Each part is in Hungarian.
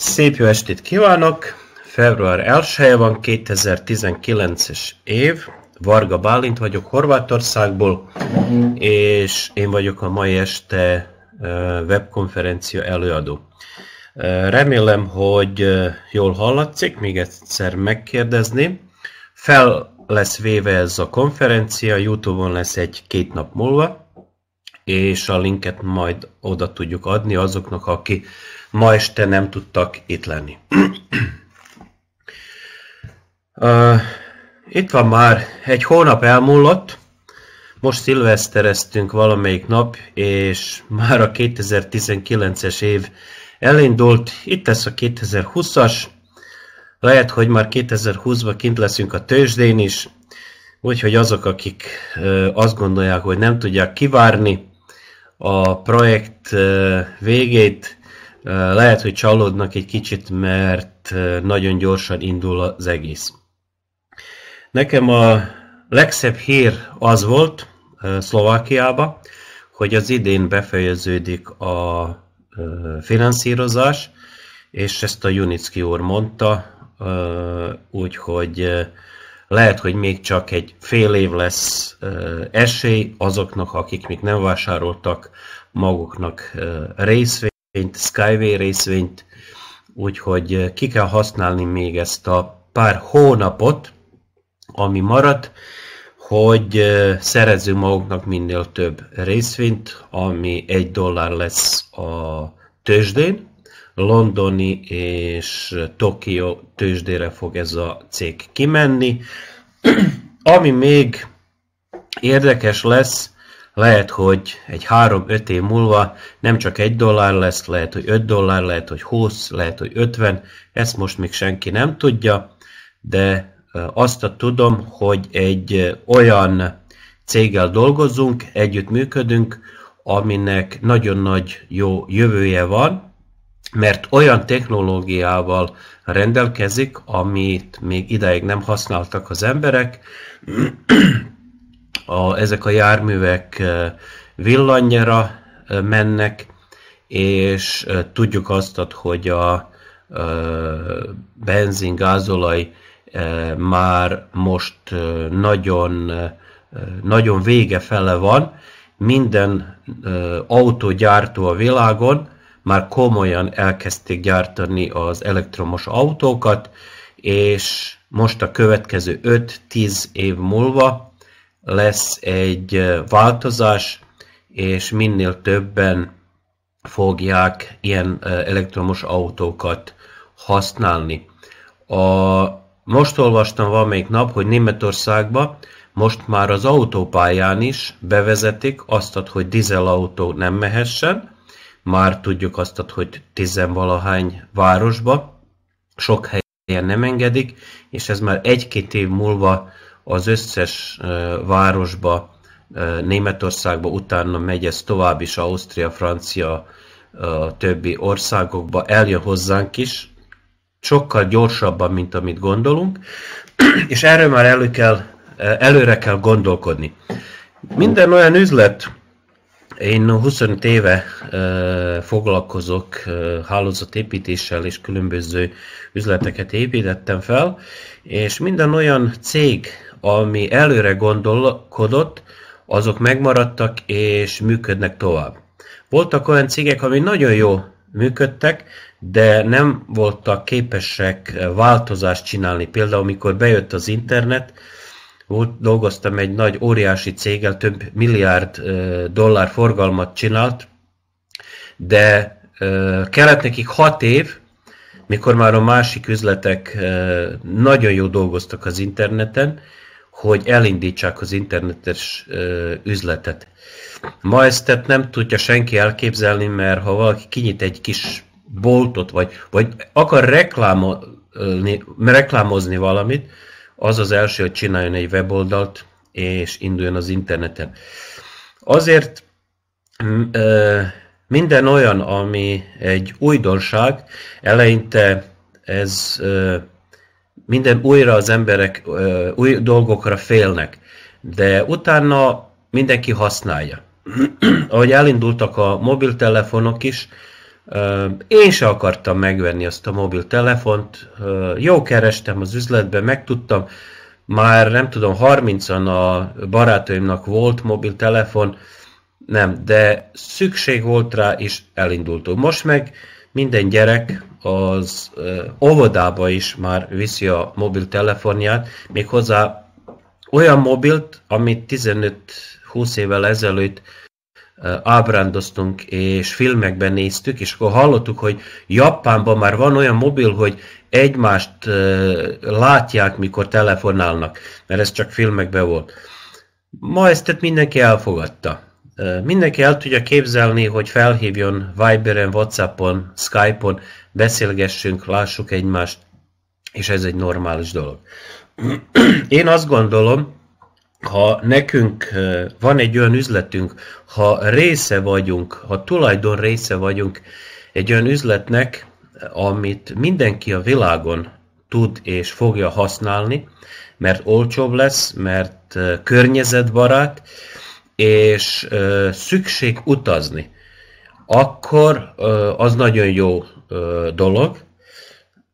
Szép jó estét kívánok! Február 1 van, 2019-es év. Varga Bálint vagyok Horvátországból, és én vagyok a mai este webkonferencia előadó. Remélem, hogy jól hallatszik, még egyszer megkérdezni. Fel lesz véve ez a konferencia, Youtube-on lesz egy-két nap múlva, és a linket majd oda tudjuk adni azoknak, aki ma este nem tudtak itt lenni. uh, itt van már, egy hónap elmúlott, most szilvesztereztünk valamelyik nap, és már a 2019-es év elindult, itt lesz a 2020-as, lehet, hogy már 2020-ban kint leszünk a tőzsdén is, úgyhogy azok, akik azt gondolják, hogy nem tudják kivárni a projekt végét, lehet, hogy csalódnak egy kicsit, mert nagyon gyorsan indul az egész. Nekem a legszebb hír az volt Szlovákiába, hogy az idén befejeződik a finanszírozás, és ezt a Junicki úr mondta, úgyhogy lehet, hogy még csak egy fél év lesz esély azoknak, akik még nem vásároltak maguknak részvényt, Skyway részvényt, úgyhogy eh, ki kell használni még ezt a pár hónapot, ami maradt, hogy eh, szerezzünk magunknak minél több részvényt, ami egy dollár lesz a tőzsdén. Londoni és Tokió tőzsdére fog ez a cég kimenni. Ami még érdekes lesz, lehet, hogy egy három-öt év múlva nem csak egy dollár lesz, lehet, hogy öt dollár, lehet, hogy húsz, lehet, hogy ötven. ezt most még senki nem tudja, de azt tudom, hogy egy olyan céggel dolgozunk, együtt működünk, aminek nagyon nagy jó jövője van, mert olyan technológiával rendelkezik, amit még ideig nem használtak az emberek, a, ezek a járművek eh, villanyra eh, mennek, és eh, tudjuk azt, hogy a benzin, gázolaj már most nagyon, nagyon vége fele van. Minden autógyártó a világon már komolyan elkezdték gyártani az elektromos autókat, és most a következő 5-10 év múlva lesz egy változás, és minél többen fogják ilyen elektromos autókat használni. A, most olvastam valamelyik nap, hogy Németországban most már az autópályán is bevezetik azt, hogy dizelautó nem mehessen, már tudjuk azt, hogy tizenvalahány városba, sok helyen nem engedik, és ez már egy-két év múlva az összes városba, Németországba, utána megy ez tovább is Ausztria, Francia, többi országokba, eljön hozzánk is, sokkal gyorsabban, mint amit gondolunk, és erről már elő kell, előre kell gondolkodni. Minden olyan üzlet, én 25 éve foglalkozok hálózatépítéssel, és különböző üzleteket építettem fel, és minden olyan cég, ami előre gondolkodott, azok megmaradtak és működnek tovább. Voltak olyan cégek, ami nagyon jó működtek, de nem voltak képesek változást csinálni. Például, amikor bejött az internet, volt, dolgoztam egy nagy, óriási céggel, több milliárd dollár forgalmat csinált, de kellett nekik hat év, mikor már a másik üzletek nagyon jó dolgoztak az interneten, hogy elindítsák az internetes ö, üzletet. Ma ezt tehát nem tudja senki elképzelni, mert ha valaki kinyit egy kis boltot, vagy, vagy akar reklámozni, reklámozni valamit, az az első, hogy csináljon egy weboldalt, és induljon az interneten. Azért ö, minden olyan, ami egy újdonság, eleinte ez ö, minden újra az emberek új dolgokra félnek, de utána mindenki használja. Ahogy elindultak a mobiltelefonok is, én se akartam megvenni azt a mobiltelefont, jó kerestem az üzletbe, megtudtam, már nem tudom, 30-an a barátaimnak volt mobiltelefon, nem, de szükség volt rá, és elindultunk. Most meg minden gyerek az óvodába is már viszi a mobiltelefonját, méghozzá olyan mobilt, amit 15-20 évvel ezelőtt ábrándoztunk, és filmekben néztük, és akkor hallottuk, hogy Japánban már van olyan mobil, hogy egymást látják, mikor telefonálnak, mert ez csak filmekben volt. Ma ezt tehát mindenki elfogadta. Mindenki el tudja képzelni, hogy felhívjon Viberen, Whatsappon, Skype-on beszélgessünk, lássuk egymást, és ez egy normális dolog. Én azt gondolom, ha nekünk eh, van egy olyan üzletünk, ha része vagyunk, ha tulajdon része vagyunk egy olyan üzletnek, amit mindenki a világon tud és fogja használni, mert olcsóbb lesz, mert eh, környezetbarát, és eh, szükség utazni, akkor az nagyon jó ö, dolog.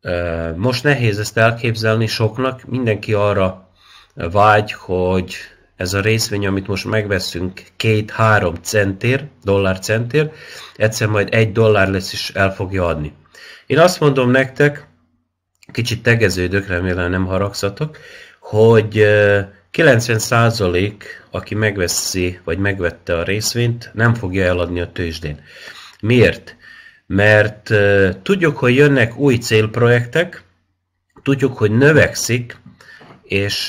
Ö, most nehéz ezt elképzelni soknak, mindenki arra vágy, hogy ez a részvény, amit most megveszünk két-három centér, dollár centér, egyszer majd egy dollár lesz és el fogja adni. Én azt mondom nektek, kicsit tegeződök, remélem nem haragszatok, hogy 90% aki megveszi, vagy megvette a részvényt, nem fogja eladni a tőzsdén. Miért? mert tudjuk, hogy jönnek új célprojektek, tudjuk, hogy növekszik, és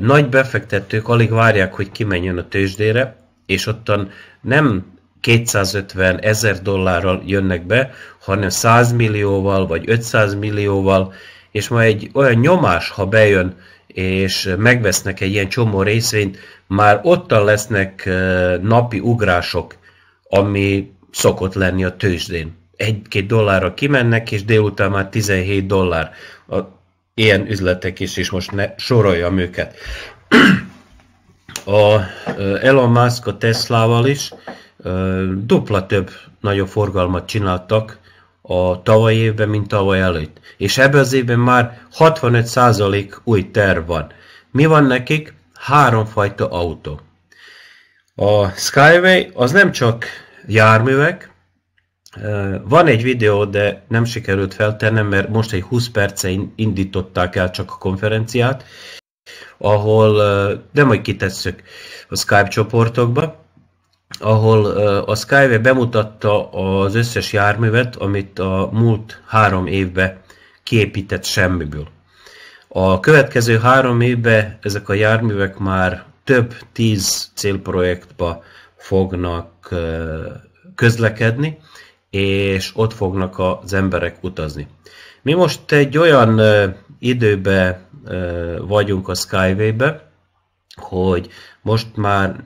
nagy befektetők alig várják, hogy kimenjen a tőzsdére, és ottan nem 250 ezer dollárral jönnek be, hanem 100 millióval vagy 500 millióval, és ma egy olyan nyomás, ha bejön, és megvesznek egy ilyen csomó részvényt, már ottan lesznek napi ugrások, ami szokott lenni a tőzsdén egy-két dollárra kimennek, és délután már 17 dollár. A, ilyen üzletek is, és most ne soroljam őket. A Elon Musk a Teslával is dupla több nagyobb forgalmat csináltak a tavaly évben, mint tavaly előtt. És ebben az évben már 65% új terv van. Mi van nekik? Háromfajta autó. A Skyway az nem csak járművek, van egy videó, de nem sikerült feltennem, mert most egy 20 perce indították el csak a konferenciát, ahol, de majd kitesszük a Skype csoportokba, ahol a Skype bemutatta az összes járművet, amit a múlt három évbe kiépített semmiből. A következő három évben ezek a járművek már több tíz célprojektba fognak közlekedni, és ott fognak az emberek utazni. Mi most egy olyan időbe vagyunk a Skyway-be, hogy most már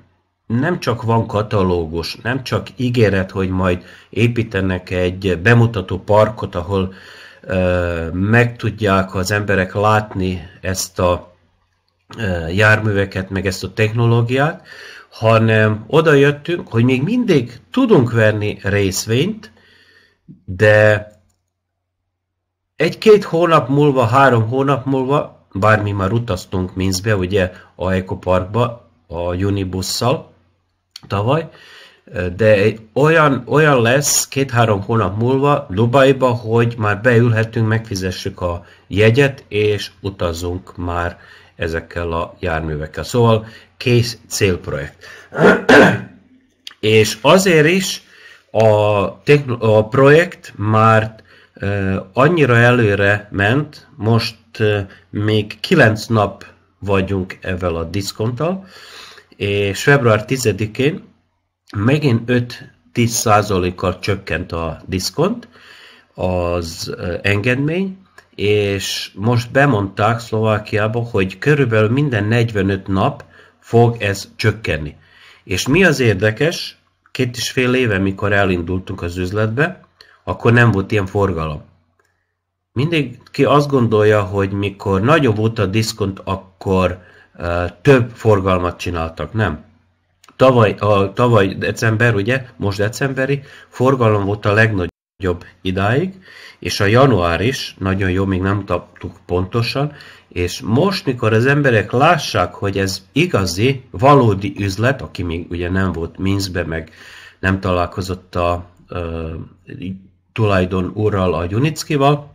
nem csak van katalógus, nem csak ígéret, hogy majd építenek egy bemutató parkot, ahol ö, meg tudják az emberek látni ezt a ö, járműveket, meg ezt a technológiát, hanem oda jöttünk, hogy még mindig tudunk venni részvényt, de egy-két hónap múlva, három hónap múlva, bár mi már utaztunk minzbe, ugye a Eco Parkba, a Unibusszal tavaly, de olyan, olyan lesz két-három hónap múlva Dubajba, hogy már beülhetünk, megfizessük a jegyet, és utazunk már ezekkel a járművekkel. Szóval kész célprojekt. És azért is a, a projekt már annyira előre ment, most még 9 nap vagyunk ezzel a diszkonttal, és február 10-én megint 5-10 százalékkal csökkent a diszkont, az engedmény, és most bemondták Szlovákiába, hogy körülbelül minden 45 nap fog ez csökkenni. És mi az érdekes, két és fél éve, mikor elindultunk az üzletbe, akkor nem volt ilyen forgalom. Mindig ki azt gondolja, hogy mikor nagyobb volt a diszkont, akkor uh, több forgalmat csináltak, nem? Tavaly, a, tavaly december, ugye, most decemberi, forgalom volt a legnagyobb jobb idáig, és a január is nagyon jó, még nem tudtuk pontosan, és most, mikor az emberek lássák, hogy ez igazi, valódi üzlet, aki még ugye nem volt minzbe meg nem találkozott a uh, tulajdon úrral, a Junickival,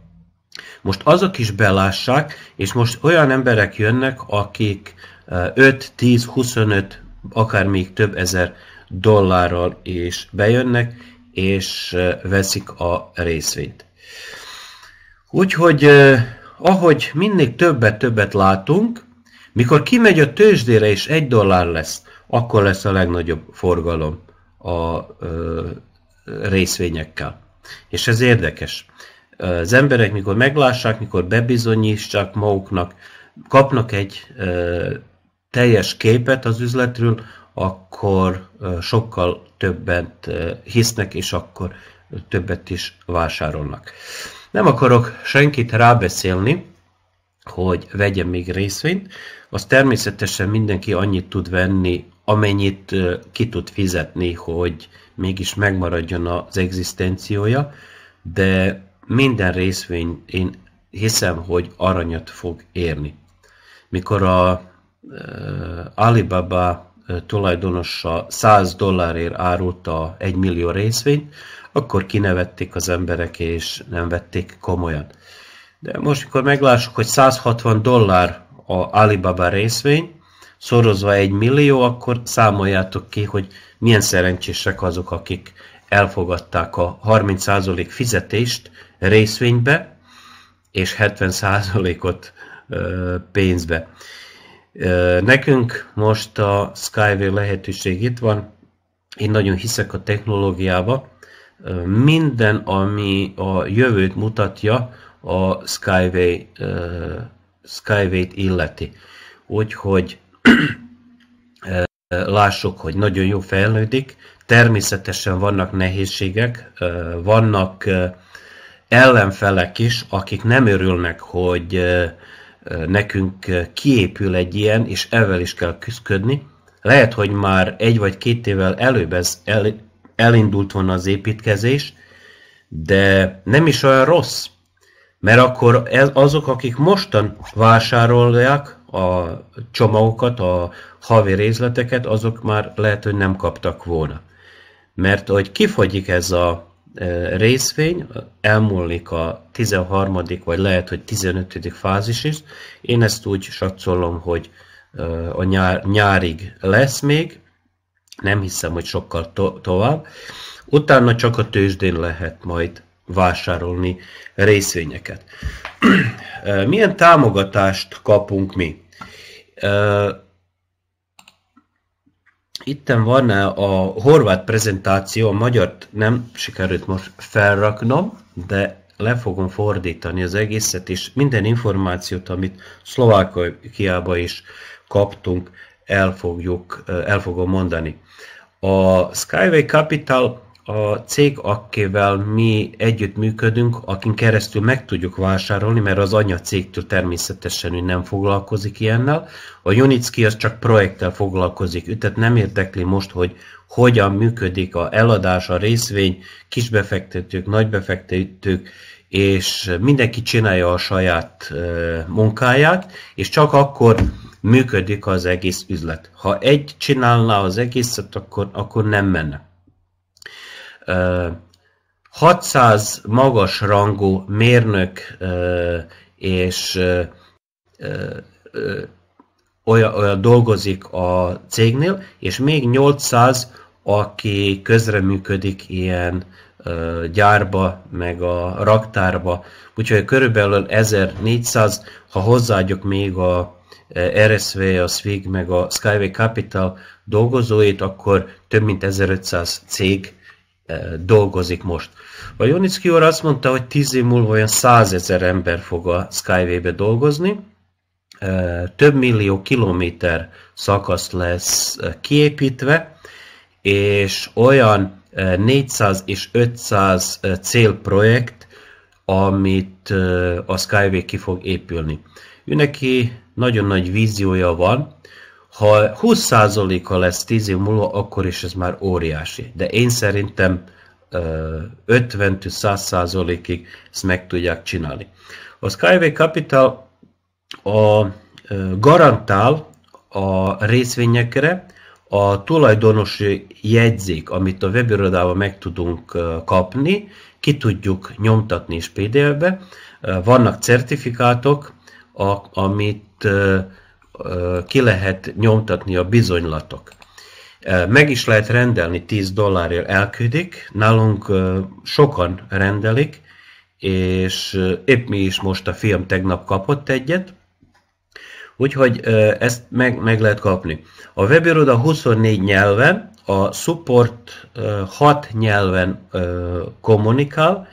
most azok is belássák, és most olyan emberek jönnek, akik 5, 10, 25, akár még több ezer dollárral is bejönnek, és veszik a részvényt. Úgyhogy ahogy mindig többet-többet látunk, mikor kimegy a tőzsdére és egy dollár lesz, akkor lesz a legnagyobb forgalom a részvényekkel. És ez érdekes. Az emberek, mikor meglássák, mikor bebizonyítsák maguknak, kapnak egy teljes képet az üzletről, akkor sokkal többet hisznek, és akkor többet is vásárolnak. Nem akarok senkit rábeszélni, hogy vegyen még részvényt, az természetesen mindenki annyit tud venni, amennyit ki tud fizetni, hogy mégis megmaradjon az egzisztenciója, de minden részvény én hiszem, hogy aranyat fog érni. Mikor a Alibaba tulajdonosa 100 dollárért árulta 1 millió részvényt, akkor kinevették az emberek, és nem vették komolyan. De most, mikor meglássuk, hogy 160 dollár a Alibaba részvény, szorozva 1 millió, akkor számoljátok ki, hogy milyen szerencsések azok, akik elfogadták a 30% fizetést részvénybe, és 70%-ot pénzbe. Nekünk most a Skyway lehetőség itt van. Én nagyon hiszek a technológiába. Minden, ami a jövőt mutatja, a Skyway, Skyway-t illeti. Úgyhogy lássuk, hogy nagyon jó fejlődik. Természetesen vannak nehézségek, vannak ellenfelek is, akik nem örülnek, hogy nekünk eh, kiépül egy ilyen, és ezzel is kell küzdködni. Lehet, hogy már egy vagy két évvel előbb ez el, elindult volna az építkezés, de nem is olyan rossz, mert akkor ez, azok, akik mostan vásárolják a csomagokat, a havi részleteket, azok már lehet, hogy nem kaptak volna. Mert hogy kifogyik ez a eh, részvény, elmúlik a 13. vagy lehet, hogy 15. fázis is. Én ezt úgy satszolom, hogy a nyár, nyárig lesz még, nem hiszem, hogy sokkal to- tovább. Utána csak a tőzsdén lehet majd vásárolni részvényeket. Milyen támogatást kapunk mi? Itten van a horvát prezentáció, a magyart nem sikerült most felraknom, de le fogom fordítani az egészet, és minden információt, amit Szlovákiába is kaptunk, el, fogjuk, el fogom mondani. A Skyway Capital a cég, akivel mi együtt működünk, akin keresztül meg tudjuk vásárolni, mert az anya cégtől természetesen ő nem foglalkozik ilyennel. A Unitsky az csak projekttel foglalkozik, ő tehát nem érdekli most, hogy hogyan működik a eladás, a részvény, kisbefektetők, nagybefektetők, és mindenki csinálja a saját munkáját, és csak akkor működik az egész üzlet. Ha egy csinálná az egészet, akkor, akkor nem menne. 600 magas rangú mérnök és olyan, olyan dolgozik a cégnél, és még 800, aki közreműködik ilyen gyárba, meg a raktárba. Úgyhogy körülbelül 1400, ha hozzáadjuk még a RSV, a SWIG, meg a Skyway Capital dolgozóit, akkor több mint 1500 cég dolgozik most. A Jonicki úr azt mondta, hogy tíz év múlva olyan százezer ember fog a Skyway-be dolgozni, több millió kilométer szakasz lesz kiépítve, és olyan 400 és 500 célprojekt, amit a Skyway ki fog épülni. Őneki nagyon nagy víziója van, ha 20%-a lesz 10 év múlva, akkor is ez már óriási. De én szerintem 50-100%-ig ezt meg tudják csinálni. A Skyway Capital a, garantál a részvényekre, a tulajdonosi jegyzék, amit a webirodában meg tudunk kapni, ki tudjuk nyomtatni is PDF-be. Vannak certifikátok, amit ki lehet nyomtatni a bizonylatok. Meg is lehet rendelni 10 dollárért elküldik, nálunk sokan rendelik, és épp mi is most a film tegnap kapott egyet, úgyhogy ezt meg, meg lehet kapni. A webiroda 24 nyelven, a support 6 nyelven kommunikál,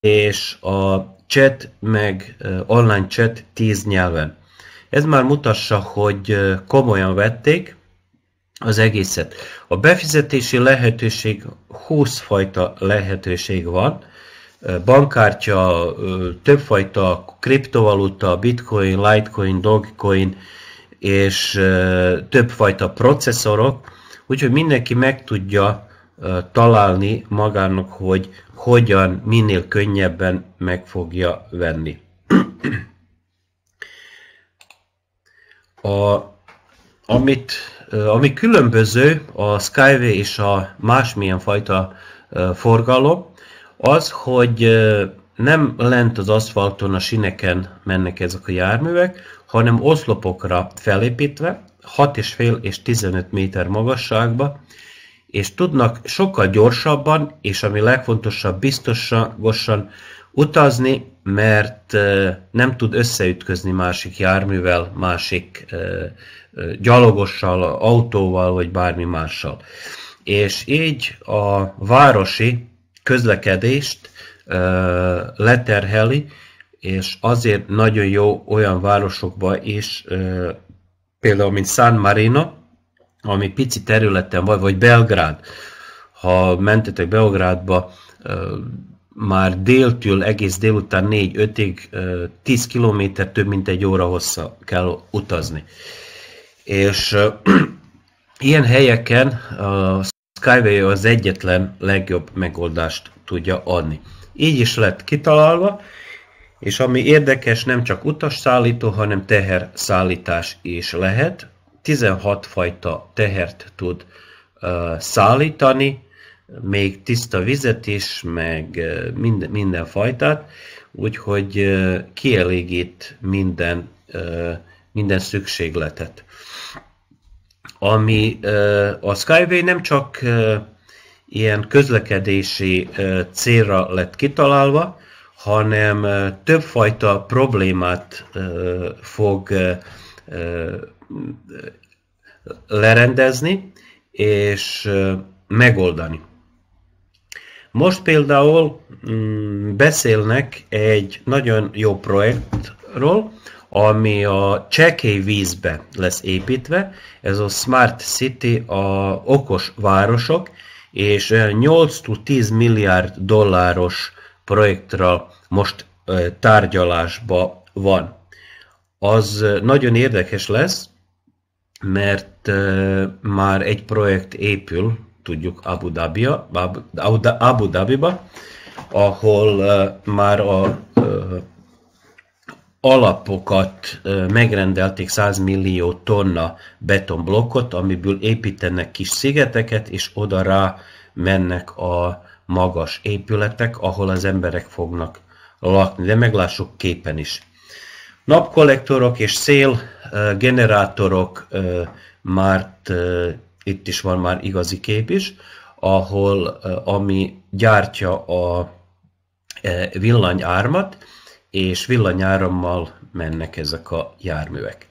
és a chat meg online chat 10 nyelven. Ez már mutassa, hogy komolyan vették az egészet. A befizetési lehetőség 20 fajta lehetőség van, bankkártya, többfajta kriptovaluta, bitcoin, litecoin, dogecoin, és többfajta processzorok, úgyhogy mindenki meg tudja találni magának, hogy hogyan minél könnyebben meg fogja venni a, amit, ami különböző a Skyway és a másmilyen fajta forgalom, az, hogy nem lent az aszfalton, a sineken mennek ezek a járművek, hanem oszlopokra felépítve, 6,5 és 15 méter magasságba, és tudnak sokkal gyorsabban, és ami legfontosabb, biztosan utazni, mert nem tud összeütközni másik járművel, másik gyalogossal, autóval, vagy bármi mással. És így a városi közlekedést leterheli, és azért nagyon jó olyan városokba is, például mint San Marino, ami pici területen van, vagy Belgrád. Ha mentetek Belgrádba, már déltől egész délután 4-5-ig 10 kilométer több mint egy óra hossza kell utazni. És ilyen helyeken a Skyway az egyetlen legjobb megoldást tudja adni. Így is lett kitalálva, és ami érdekes, nem csak utasszállító, hanem teherszállítás is lehet. 16 fajta tehert tud uh, szállítani, még tiszta vizet is, meg minden, minden fajtát, úgyhogy kielégít minden, minden szükségletet. Ami a Skyway nem csak ilyen közlekedési célra lett kitalálva, hanem többfajta problémát fog lerendezni és megoldani. Most például mm, beszélnek egy nagyon jó projektről, ami a csekély vízbe lesz építve, ez a Smart City, a okos városok, és 8-10 milliárd dolláros projektra most tárgyalásba van. Az nagyon érdekes lesz, mert már egy projekt épül tudjuk Abu, Dhabia, Abu Dhabiba, ahol már a alapokat megrendelték 100 millió tonna betonblokkot, amiből építenek kis szigeteket, és oda rá mennek a magas épületek, ahol az emberek fognak lakni. De meglássuk képen is. Napkollektorok és szélgenerátorok már itt is van már igazi kép is, ahol ami gyártja a villanyármat, és villanyárammal mennek ezek a járművek.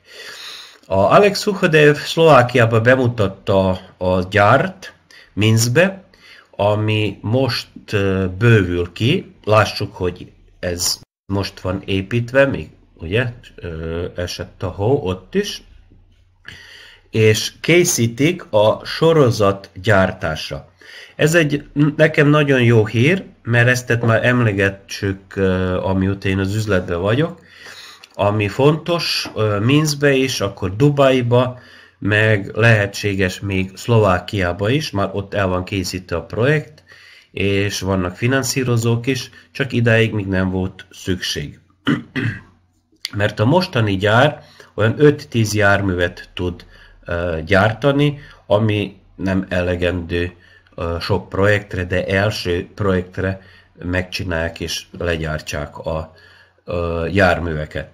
A Alex Suhadev Szlovákiába bemutatta a gyárt, Minszbe, ami most bővül ki. Lássuk, hogy ez most van építve, még ugye esett a hó ott is, és készítik a sorozat gyártása. Ez egy nekem nagyon jó hír, mert ezt már emlegetsük, amióta én az üzletben vagyok, ami fontos Minskbe is, akkor Dubaiba, meg lehetséges még Szlovákiába is, már ott el van készítve a projekt, és vannak finanszírozók is, csak idáig még nem volt szükség. Mert a mostani gyár olyan 5-10 járművet tud gyártani, ami nem elegendő sok projektre, de első projektre megcsinálják és legyártsák a, járműveket.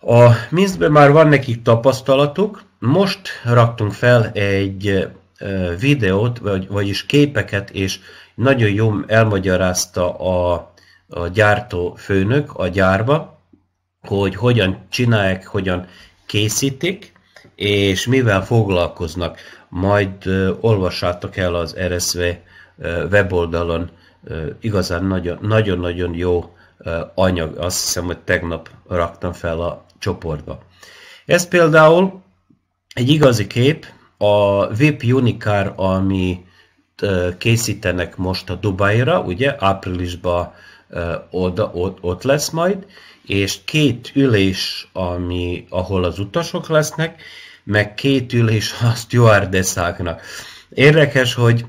A Minskben már van nekik tapasztalatuk, most raktunk fel egy videót, vagy, vagyis képeket, és nagyon jó elmagyarázta a, a gyártó főnök a gyárba, hogy hogyan csinálják, hogyan készítik, és mivel foglalkoznak. Majd olvassátok el az RSV weboldalon, igazán nagyon-nagyon jó anyag, azt hiszem, hogy tegnap raktam fel a csoportba. Ez például egy igazi kép, a VIP Unicar, ami készítenek most a Dubajra, ugye áprilisban oda, ott, ott lesz majd, és két ülés, ami, ahol az utasok lesznek, meg Kétül és a stewardesszáknak. Érdekes, hogy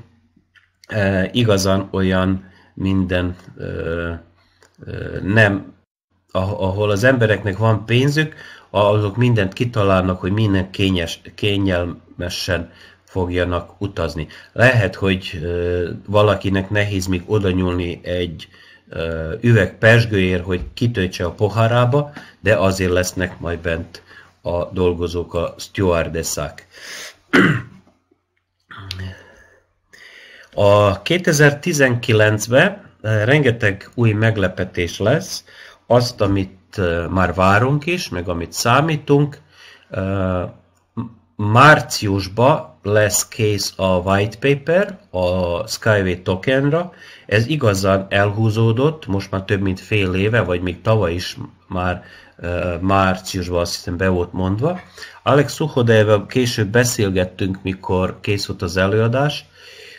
e, igazan olyan minden e, e, nem, ahol az embereknek van pénzük, azok mindent kitalálnak, hogy minden kényes, kényelmesen fogjanak utazni. Lehet, hogy e, valakinek nehéz még oda nyúlni egy e, üveg pesgőért, hogy kitöltse a poharába, de azért lesznek majd bent a dolgozók, a stewardessák. A 2019-ben eh, rengeteg új meglepetés lesz, azt, amit eh, már várunk is, meg amit számítunk. Eh, márciusban lesz kész a white paper a Skyway tokenra. Ez igazán elhúzódott, most már több mint fél éve, vagy még tavaly is már márciusban azt hiszem be volt mondva. Alex Suhodejevel később beszélgettünk, mikor kész volt az előadás.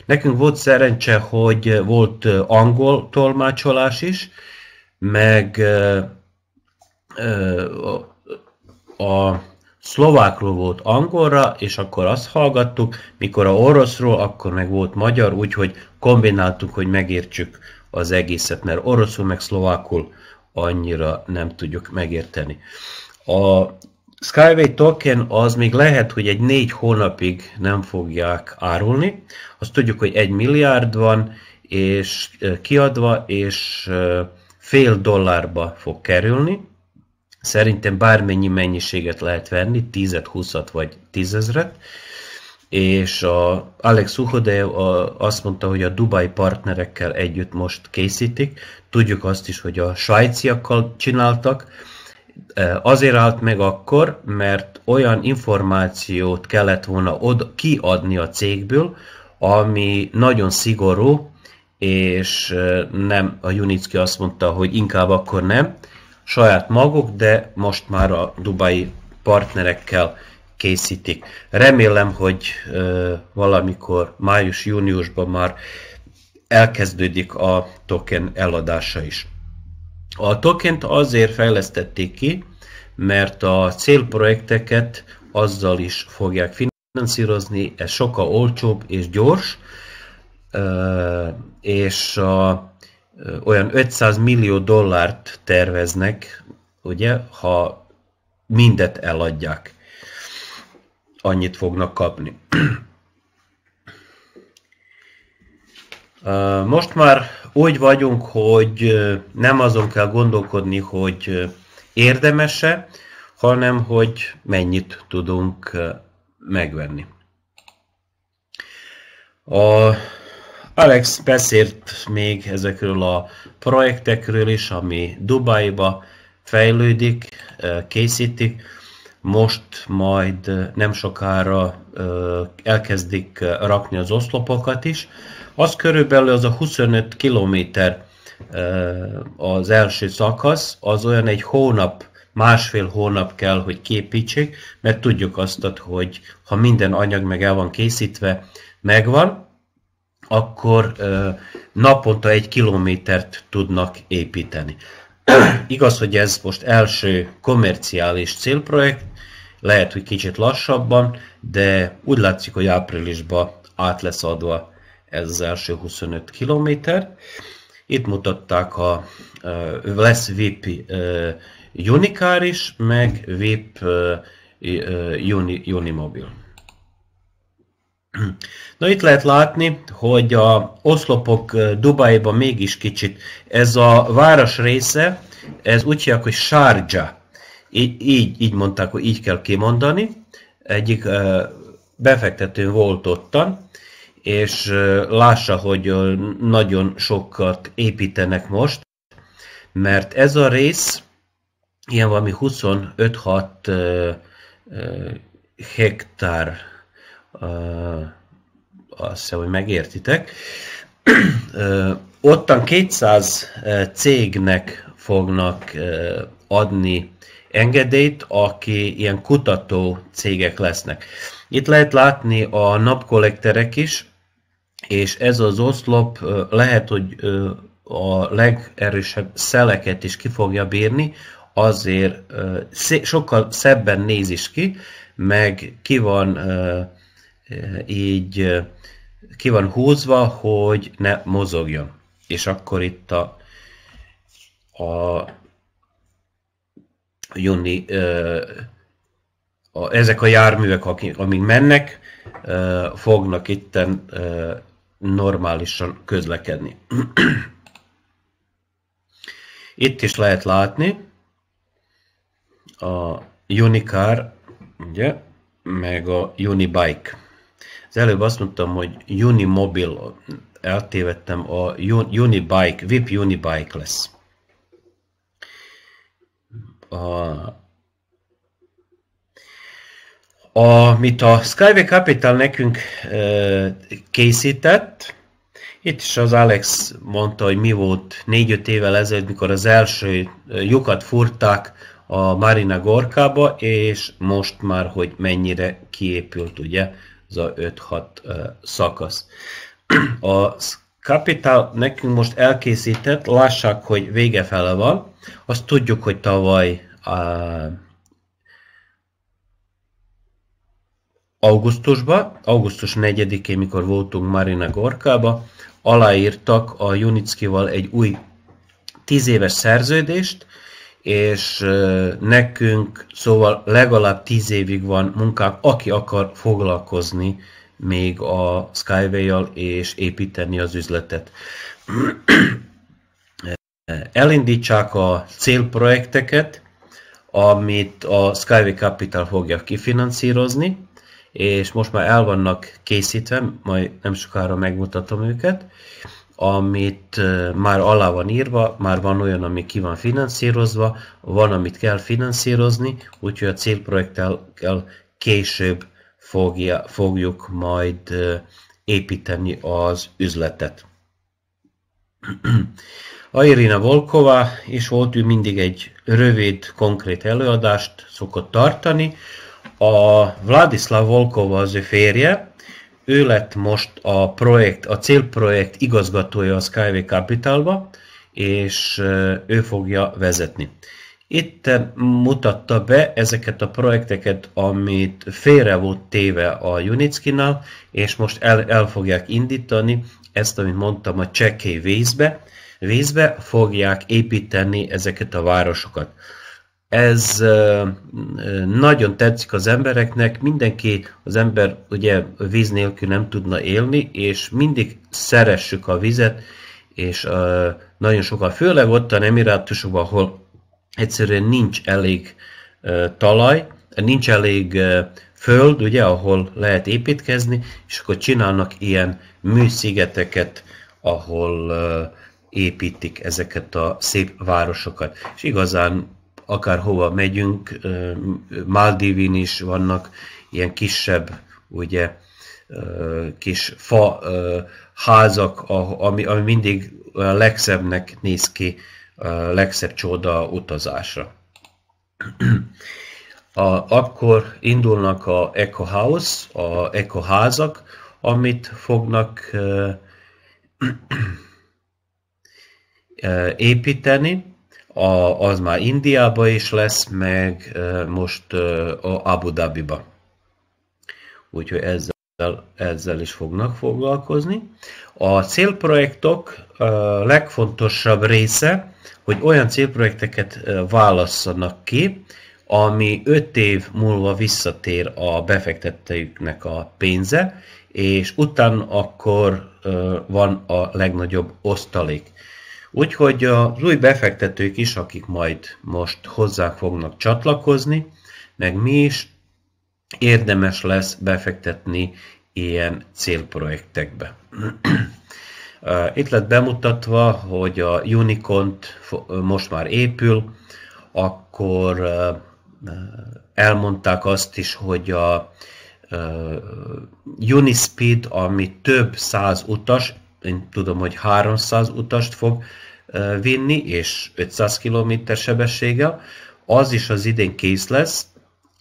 Nekünk volt szerencse, hogy volt angol tolmácsolás is, meg a szlovákról volt angolra, és akkor azt hallgattuk, mikor a oroszról, akkor meg volt magyar, úgyhogy kombináltuk, hogy megértsük az egészet, mert oroszul meg szlovákul annyira nem tudjuk megérteni. A Skyway token az még lehet, hogy egy négy hónapig nem fogják árulni. Azt tudjuk, hogy egy milliárd van, és kiadva, és fél dollárba fog kerülni. Szerintem bármennyi mennyiséget lehet venni, tízet, húszat vagy tízezret és a Alex Uhode azt mondta, hogy a Dubai partnerekkel együtt most készítik. Tudjuk azt is, hogy a svájciakkal csináltak. E, azért állt meg akkor, mert olyan információt kellett volna od kiadni a cégből, ami nagyon szigorú, és e, nem, a Junicki azt mondta, hogy inkább akkor nem, saját maguk, de most már a dubai partnerekkel készítik. Remélem, hogy valamikor május-júniusban már elkezdődik a token eladása is. A tokent azért fejlesztették ki, mert a célprojekteket azzal is fogják finanszírozni, ez sokkal olcsóbb és gyors, és a, olyan 500 millió dollárt terveznek, ugye, ha mindet eladják annyit fognak kapni. Most már úgy vagyunk, hogy nem azon kell gondolkodni, hogy érdemese, hanem hogy mennyit tudunk megvenni. A Alex beszélt még ezekről a projektekről is, ami Dubajba fejlődik, készítik most majd nem sokára elkezdik rakni az oszlopokat is. Az körülbelül az a 25 kilométer az első szakasz, az olyan egy hónap, másfél hónap kell, hogy képítsék, mert tudjuk azt, hogy ha minden anyag meg el van készítve, megvan, akkor naponta egy kilométert tudnak építeni. Igaz, hogy ez most első komerciális célprojekt, lehet, hogy kicsit lassabban, de úgy látszik, hogy áprilisban át lesz adva ez az első 25 km. Itt mutatták, a, lesz VIP Unicar is, meg VIP Uni, Unimobil. Na itt lehet látni, hogy a oszlopok Dubajban mégis kicsit, ez a város része, ez úgy hívják, hogy Sárgya így, így, mondták, hogy így kell kimondani. Egyik befektető volt ottan, és lássa, hogy nagyon sokat építenek most, mert ez a rész ilyen valami 25-6 hektár, azt hiszem, hogy megértitek, ottan 200 cégnek fognak adni engedélyt, aki ilyen kutató cégek lesznek. Itt lehet látni a napkollekterek is, és ez az oszlop lehet, hogy a legerősebb szeleket is ki fogja bírni, azért sokkal szebben néz is ki, meg ki van így ki van húzva, hogy ne mozogjon. És akkor itt a, a jönni ezek a járművek, amik mennek, fognak itten normálisan közlekedni. Itt is lehet látni a Unicar, ugye, meg a Unibike. Az előbb azt mondtam, hogy Unimobil, eltévedtem, a Unibike, VIP Unibike lesz a, amit a Skyway Capital nekünk készített, itt is az Alex mondta, hogy mi volt 4-5 évvel ezelőtt, mikor az első lyukat furták a Marina Gorkába, és most már, hogy mennyire kiépült ugye az a 5-6 szakasz. A Capital nekünk most elkészített, lássák, hogy vége fele van, azt tudjuk, hogy tavaly a, augusztusban, augusztus 4-én, mikor voltunk Marina Gorkába, aláírtak a Junickival egy új 10 éves szerződést, és nekünk szóval legalább 10 évig van munkák, aki akar foglalkozni még a Skyway-jal és építeni az üzletet elindítsák a célprojekteket, amit a Skyway Capital fogja kifinanszírozni, és most már el vannak készítve, majd nem sokára megmutatom őket, amit már alá van írva, már van olyan, ami ki van finanszírozva, van, amit kell finanszírozni, úgyhogy a célprojekttel kell később fogja, fogjuk majd építeni az üzletet. A Irina Volkova, és volt ő mindig egy rövid, konkrét előadást szokott tartani. A Vladislav Volkova az ő férje, ő lett most a projekt, a célprojekt igazgatója a Skyway Capitalba, és ő fogja vezetni. Itt mutatta be ezeket a projekteket, amit félre volt téve a Junickinál, és most el, el fogják indítani ezt, amit mondtam, a csekély vízbe, Vízbe fogják építeni ezeket a városokat. Ez nagyon tetszik az embereknek, mindenki, az ember ugye víz nélkül nem tudna élni, és mindig szeressük a vizet, és nagyon sokan, főleg ott a emirátusokban, ahol egyszerűen nincs elég talaj, nincs elég föld, ugye, ahol lehet építkezni, és akkor csinálnak ilyen műszigeteket, ahol építik ezeket a szép városokat. És igazán akárhova megyünk, Maldivin is vannak ilyen kisebb, ugye, kis fa házak, ami, ami mindig a legszebbnek néz ki, a legszebb csoda utazásra. A, akkor indulnak a Eco House, a Eco házak, amit fognak építeni, a, az már Indiába is lesz, meg most a Abu Dhabiba. Úgyhogy ezzel, ezzel is fognak foglalkozni. A célprojektok legfontosabb része, hogy olyan célprojekteket válasszanak ki, ami 5 év múlva visszatér a befektetőknek a pénze, és utána akkor van a legnagyobb osztalék. Úgyhogy az új befektetők is, akik majd most hozzá fognak csatlakozni, meg mi is, érdemes lesz befektetni ilyen célprojektekbe. Itt lett bemutatva, hogy a Unicont most már épül, akkor elmondták azt is, hogy a Unispeed, ami több száz utas, én tudom, hogy 300 utast fog vinni, és 500 km sebessége, az is az idén kész lesz,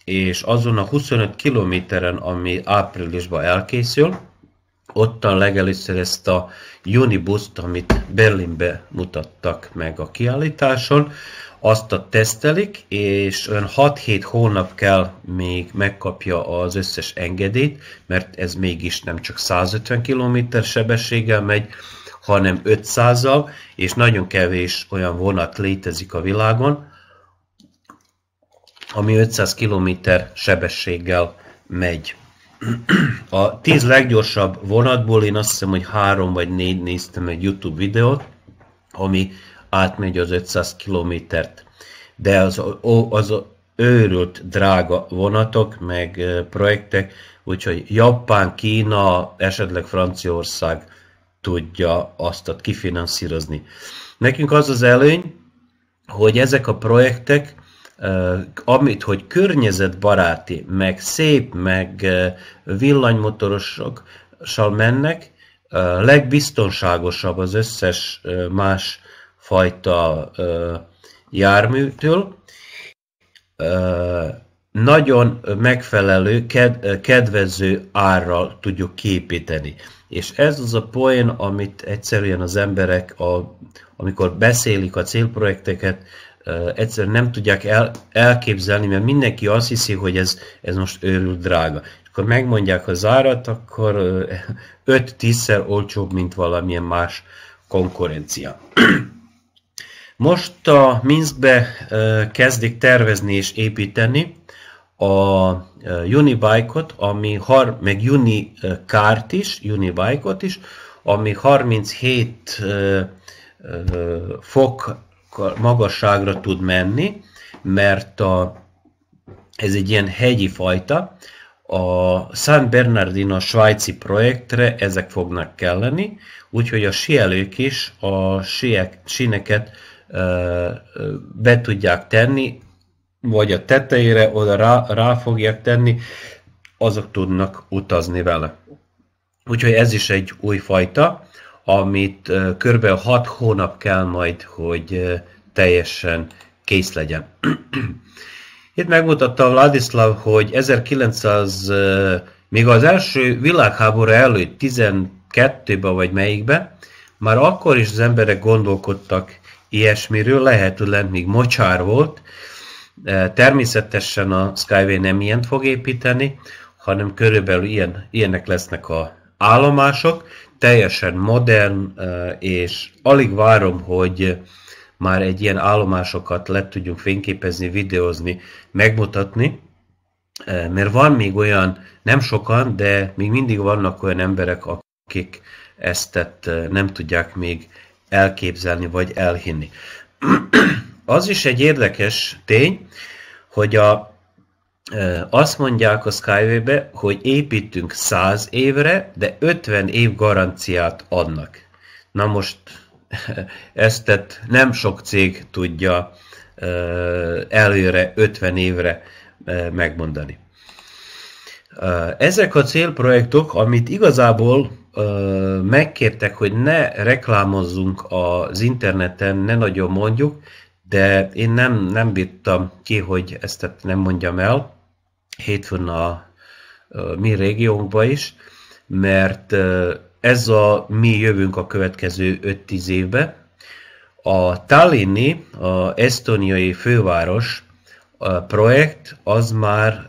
és azon a 25 kilométeren, ami áprilisban elkészül, ottan legelőször ezt a Unibuszt, amit Berlinbe mutattak meg a kiállításon, azt a tesztelik, és olyan 6-7 hónap kell még megkapja az összes engedélyt, mert ez mégis nem csak 150 km sebességgel megy, hanem 500-zal, és nagyon kevés olyan vonat létezik a világon, ami 500 km sebességgel megy. A 10 leggyorsabb vonatból én azt hiszem, hogy három vagy négy néztem egy YouTube videót, ami átmegy az 500 kilométert. De az, az őrült drága vonatok, meg projektek, úgyhogy Japán, Kína, esetleg Franciaország tudja azt kifinanszírozni. Nekünk az az előny, hogy ezek a projektek, amit, hogy környezetbaráti, meg szép, meg villanymotorosok mennek, legbiztonságosabb az összes más fajta ö, járműtől. Ö, nagyon megfelelő, ked, kedvező árral tudjuk képíteni. És ez az a poén, amit egyszerűen az emberek, a, amikor beszélik a célprojekteket, egyszerűen nem tudják el, elképzelni, mert mindenki azt hiszi, hogy ez, ez most őrült drága. És akkor megmondják az árat, akkor 5-10-szer olcsóbb, mint valamilyen más konkurencia. Most a Minskbe kezdik tervezni és építeni a Unibike-ot, ami har, meg Unikárt is, Unibike-ot is, ami 37 fok magasságra tud menni, mert a, ez egy ilyen hegyi fajta, a San Bernardino svájci projektre ezek fognak kelleni, úgyhogy a sielők is a sieneket sineket be tudják tenni, vagy a tetejére oda rá, rá fogják tenni, azok tudnak utazni vele. Úgyhogy ez is egy új fajta, amit kb. 6 hónap kell majd, hogy teljesen kész legyen. Itt megmutatta Vladislav, hogy 1900, még az első világháború előtt 12-ben vagy melyikben, már akkor is az emberek gondolkodtak ilyesmiről, lehet, hogy lent még mocsár volt. E, természetesen a Skyway nem ilyent fog építeni, hanem körülbelül ilyen, ilyenek lesznek a állomások, teljesen modern, e, és alig várom, hogy már egy ilyen állomásokat le tudjunk fényképezni, videózni, megmutatni, e, mert van még olyan, nem sokan, de még mindig vannak olyan emberek, akik ezt nem tudják még elképzelni vagy elhinni. Az is egy érdekes tény, hogy a, azt mondják a Skyway-be, hogy építünk 100 évre, de 50 év garanciát adnak. Na most ezt tett nem sok cég tudja előre 50 évre megmondani. Ezek a célprojektok, amit igazából megkértek, hogy ne reklámozzunk az interneten, ne nagyon mondjuk, de én nem, nem bírtam ki, hogy ezt nem mondjam el, hétfőn a a mi régiónkban is, mert ez a mi jövünk a következő 5-10 évbe. A Tallinni, a esztoniai főváros a projekt az már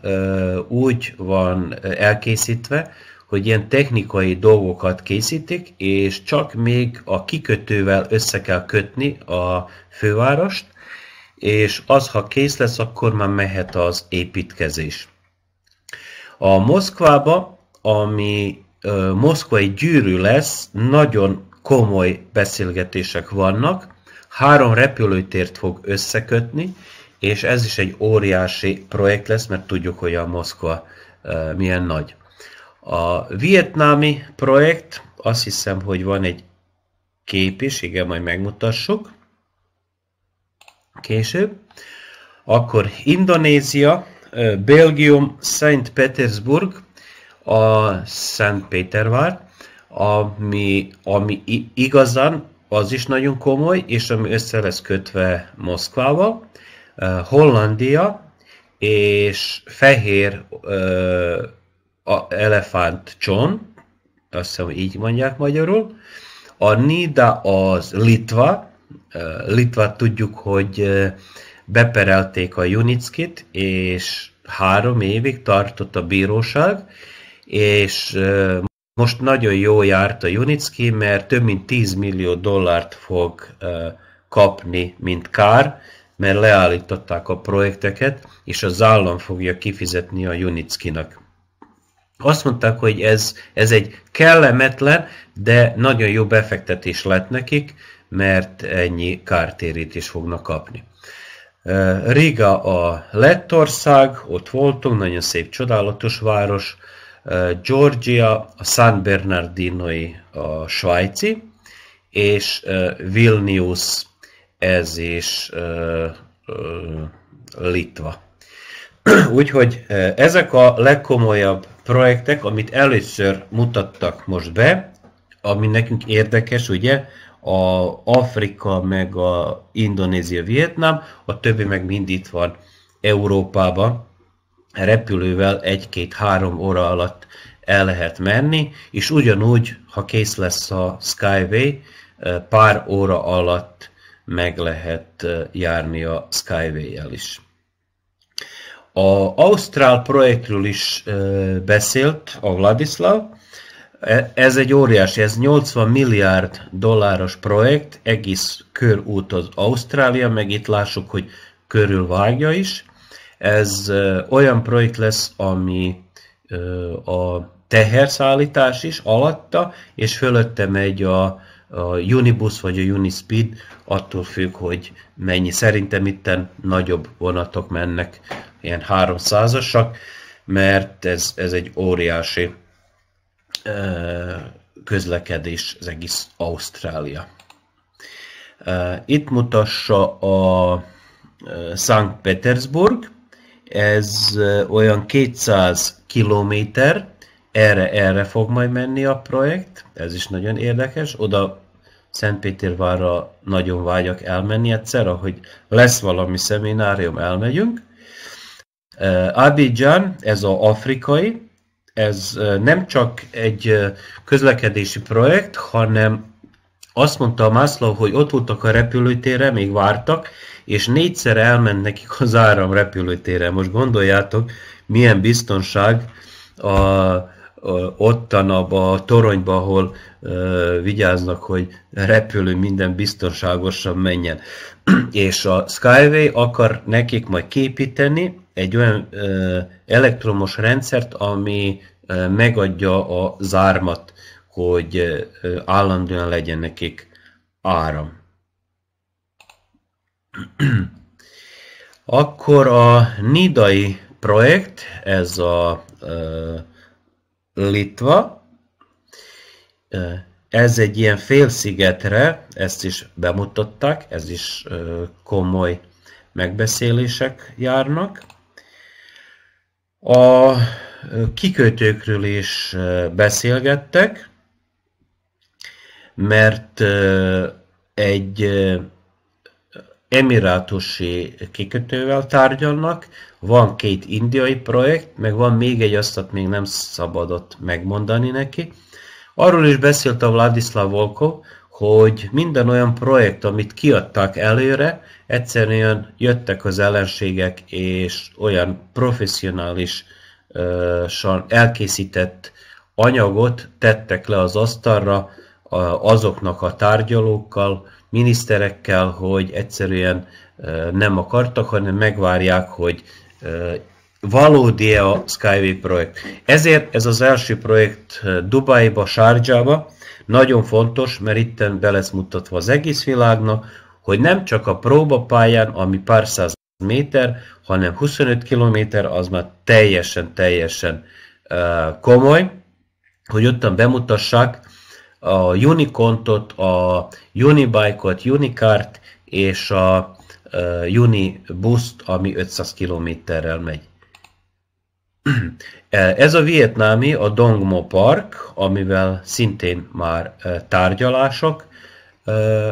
úgy van elkészítve, hogy ilyen technikai dolgokat készítik, és csak még a kikötővel össze kell kötni a fővárost, és az, ha kész lesz, akkor már mehet az építkezés. A Moszkvába, ami ö, moszkvai gyűrű lesz, nagyon komoly beszélgetések vannak, három repülőtért fog összekötni, és ez is egy óriási projekt lesz, mert tudjuk, hogy a Moszkva ö, milyen nagy. A vietnámi projekt, azt hiszem, hogy van egy kép is, igen, majd megmutassuk később. Akkor Indonézia, Belgium, Saint Petersburg, a Szent Pétervár, ami, ami igazán az is nagyon komoly, és ami össze lesz kötve Moszkvával, Hollandia és Fehér a elefánt cson, azt hiszem így mondják magyarul. A Nida az Litva, Litvát tudjuk, hogy beperelték a Junickit, és három évig tartott a bíróság, és most nagyon jó járt a Junicki, mert több mint 10 millió dollárt fog kapni, mint kár, mert leállították a projekteket, és az állam fogja kifizetni a Junickinak azt mondták, hogy ez, ez egy kellemetlen, de nagyon jó befektetés lett nekik, mert ennyi kártérítést fognak kapni. Riga a Lettország, ott voltunk, nagyon szép, csodálatos város. Georgia, a San Bernardinoi a svájci, és Vilnius, ez is Litva. Úgyhogy ezek a legkomolyabb projektek, amit először mutattak most be, ami nekünk érdekes, ugye, a Afrika, meg a Indonézia, Vietnám, a többi meg mind itt van Európában, repülővel egy-két-három óra alatt el lehet menni, és ugyanúgy, ha kész lesz a Skyway, eh, pár óra alatt meg lehet eh, járni a Skyway-jel is. A Ausztrál projektről is beszélt a Vladislav. E, ez egy óriási, ez 80 milliárd dolláros projekt, egész körút az Ausztrália, meg itt lássuk, hogy vágja is. Ez olyan projekt lesz, ami a teherszállítás is alatta, és fölötte megy a a Unibus vagy a Unispeed, attól függ, hogy mennyi. Szerintem itten nagyobb vonatok mennek, ilyen 300-asak, mert ez, ez egy óriási közlekedés az egész Ausztrália. Itt mutassa a Sankt Petersburg, ez olyan 200 kilométer, erre-erre fog majd menni a projekt, ez is nagyon érdekes, oda Szentpétervárra nagyon vágyak elmenni egyszer, ahogy lesz valami szeminárium, elmegyünk. Abidjan, ez az afrikai, ez nem csak egy közlekedési projekt, hanem azt mondta a Mászló, hogy ott voltak a repülőtérre, még vártak, és négyszer elment nekik az áram repülőtérre. Most gondoljátok, milyen biztonság a, ottan a toronyba, ahol vigyáznak, hogy repülő minden biztonságosan menjen. És a Skyway akar nekik majd képíteni egy olyan elektromos rendszert, ami megadja a zármat, hogy állandóan legyen nekik áram. Akkor a Nidai projekt, ez a Litva. Ez egy ilyen félszigetre, ezt is bemutatták, ez is komoly megbeszélések járnak. A kikötőkről is beszélgettek, mert egy emirátusi kikötővel tárgyalnak, van két indiai projekt, meg van még egy, azt még nem szabadott megmondani neki. Arról is beszélt a Vladislav Volkov, hogy minden olyan projekt, amit kiadtak előre, egyszerűen jöttek az ellenségek, és olyan professzionálisan elkészített anyagot tettek le az asztalra azoknak a tárgyalókkal, miniszterekkel, hogy egyszerűen nem akartak, hanem megvárják, hogy valódi -e a Skyway projekt. Ezért ez az első projekt Dubajba, Sárgyába nagyon fontos, mert itten be lesz mutatva az egész világnak, hogy nem csak a próbapályán, ami pár száz méter, hanem 25 kilométer, az már teljesen, teljesen komoly, hogy ottan bemutassák, a Unicontot, a Unibike-ot, Unicart és a uh, Unibuszt, ami 500 kilométerrel megy. Ez a vietnámi, a Dongmo Park, amivel szintén már tárgyalások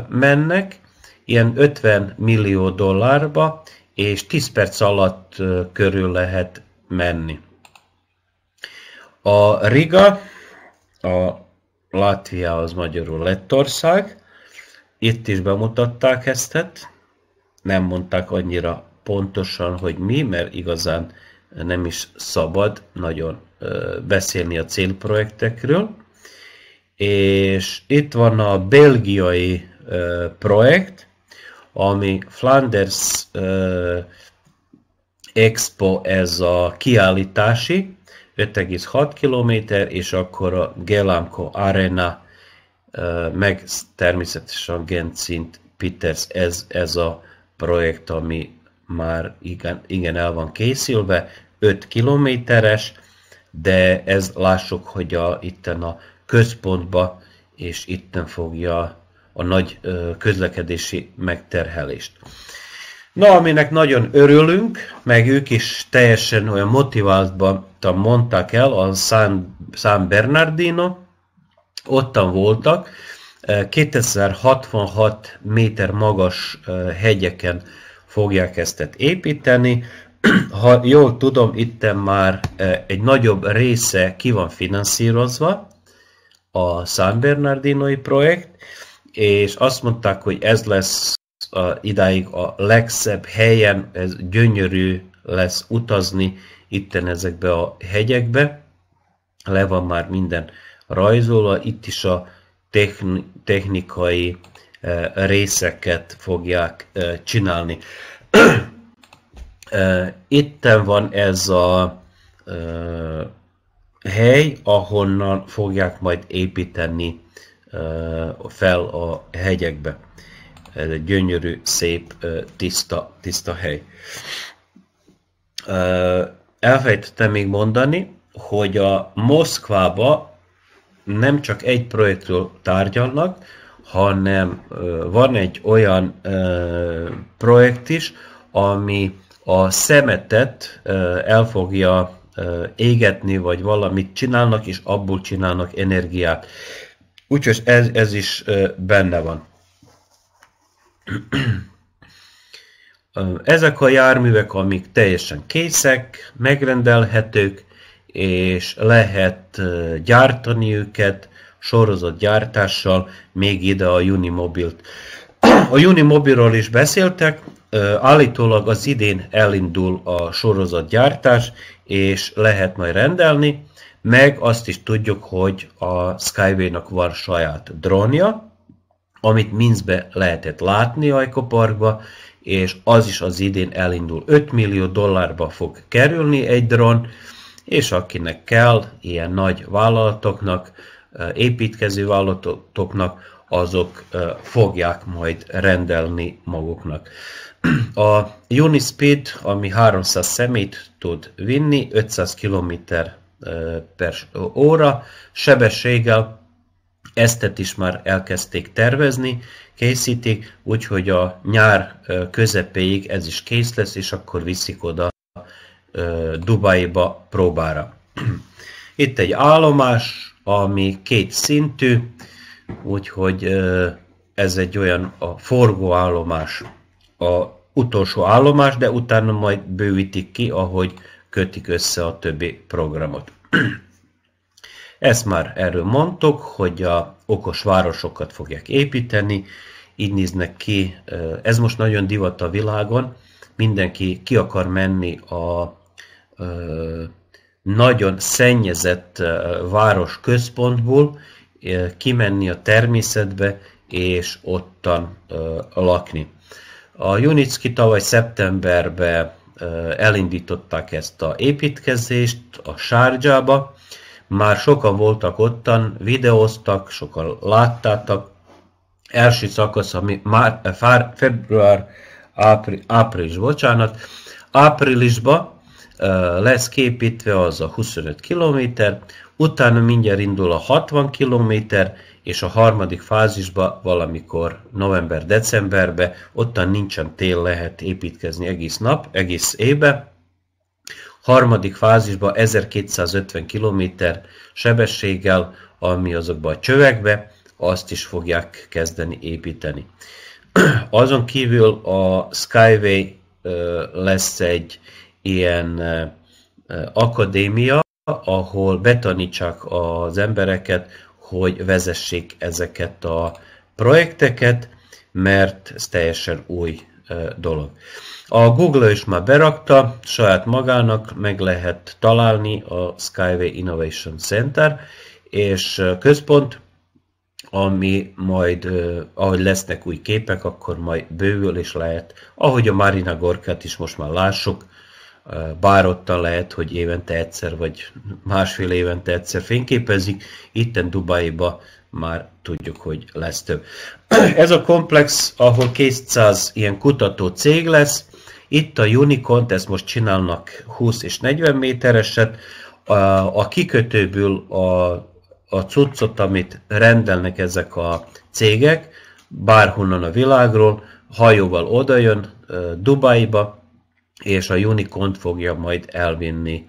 mennek, ilyen 50 millió dollárba, és 10 perc alatt körül lehet menni. A Riga, a Latvia az magyarul Lettország. Itt is bemutatták ezt, nem mondták annyira pontosan, hogy mi, mert igazán nem is szabad nagyon beszélni a célprojektekről. És itt van a belgiai projekt, ami Flanders Expo, ez a kiállítási 5,6 km, és akkor a Gelamco Arena, meg természetesen Gentszint Peters, ez, ez a projekt, ami már igen, igen el van készülve, 5 kilométeres, de ez lássuk, hogy a, itten a központba, és itten fogja a nagy közlekedési megterhelést. Na, aminek nagyon örülünk, meg ők is teljesen olyan motiváltban mondták el, a San, San Bernardino, ottan voltak, 2066 e, méter magas e, hegyeken fogják ezt építeni. Ha jól tudom, itt már e, egy nagyobb része ki van finanszírozva, a San Bernardinoi projekt, és azt mondták, hogy ez lesz a, idáig a legszebb helyen, ez gyönyörű lesz utazni itten ezekbe a hegyekbe. Le van már minden rajzolva, itt is a technikai e, részeket fogják e, csinálni. Itt e, itten van ez a hely, ahonnan fogják majd építeni fel a hegyekbe. Ez egy gyönyörű, szép, tiszta, tiszta hely. Elfejtettem még mondani, hogy a Moszkvába nem csak egy projektről tárgyalnak, hanem van egy olyan projekt is, ami a szemetet el fogja égetni, vagy valamit csinálnak, és abból csinálnak energiát. Úgyhogy ez, ez is benne van. Ezek a járművek, amik teljesen készek, megrendelhetők, és lehet gyártani őket sorozott gyártással, még ide a Unimobilt. A Unimobilról is beszéltek, állítólag az idén elindul a sorozat gyártás, és lehet majd rendelni, meg azt is tudjuk, hogy a Skyway-nak van saját drónja, amit minzbe lehetett látni Parkba, és az is az idén elindul. 5 millió dollárba fog kerülni egy dron, és akinek kell, ilyen nagy vállalatoknak, építkező vállalatoknak, azok fogják majd rendelni maguknak. A Unispeed, ami 300 szemét tud vinni, 500 km per óra, sebességgel eztet is már elkezdték tervezni, készítik, úgyhogy a nyár közepéig ez is kész lesz, és akkor viszik oda Dubaiba próbára. Itt egy állomás, ami két szintű, úgyhogy ez egy olyan a forgóállomás, a utolsó állomás, de utána majd bővítik ki, ahogy kötik össze a többi programot. Ezt már erről mondtok, hogy a okos városokat fogják építeni, így néznek ki, ez most nagyon divat a világon, mindenki ki akar menni a nagyon szennyezett város központból, kimenni a természetbe, és ottan lakni. A Junicki tavaly szeptemberben elindították ezt a építkezést a Sárgyába, már sokan voltak ottan, videóztak, sokan láttátok. Első szakasz, ami már, eh, fár, február, ápri, április, bocsánat, áprilisban eh, lesz képítve az a 25 km, utána mindjárt indul a 60 km, és a harmadik fázisba valamikor november-decemberbe, ottan nincsen tél, lehet építkezni egész nap, egész éve, harmadik fázisban 1250 km sebességgel, ami azokban a csövekbe, azt is fogják kezdeni építeni. Azon kívül a Skyway lesz egy ilyen akadémia, ahol betanítsák az embereket, hogy vezessék ezeket a projekteket, mert ez teljesen új dolog. A Google is már berakta, saját magának meg lehet találni a Skyway Innovation Center, és központ, ami majd, ahogy lesznek új képek, akkor majd bővül és lehet, ahogy a Marina Gorkát is most már lássuk, bár ott lehet, hogy évente egyszer, vagy másfél évente egyszer fényképezik, itten Dubaiba már tudjuk, hogy lesz több. Ez a komplex, ahol 200 ilyen kutató cég lesz, itt a unicorn ezt most csinálnak 20 és 40 métereset, a, a kikötőből a, a cuccot, amit rendelnek ezek a cégek, bárhonnan a világról, hajóval odajön Dubaiba, és a unicorn fogja majd elvinni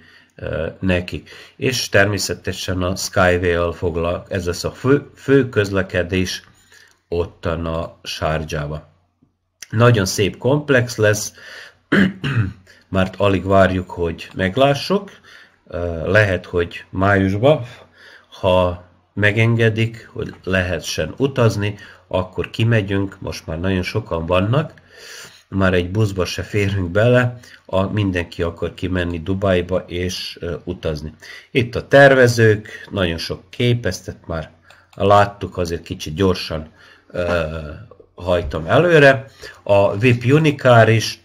neki. És természetesen a skyway al foglal, ez lesz a fő, fő közlekedés ottan a sárgyába. Nagyon szép komplex lesz, Már alig várjuk, hogy meglássuk. Lehet, hogy májusban, ha megengedik, hogy lehessen utazni, akkor kimegyünk, most már nagyon sokan vannak, már egy buszba se férünk bele, a, mindenki akar kimenni Dubajba és utazni. Itt a tervezők, nagyon sok képeztet már láttuk, azért kicsit gyorsan hajtam hajtom előre. A VIP Unicar is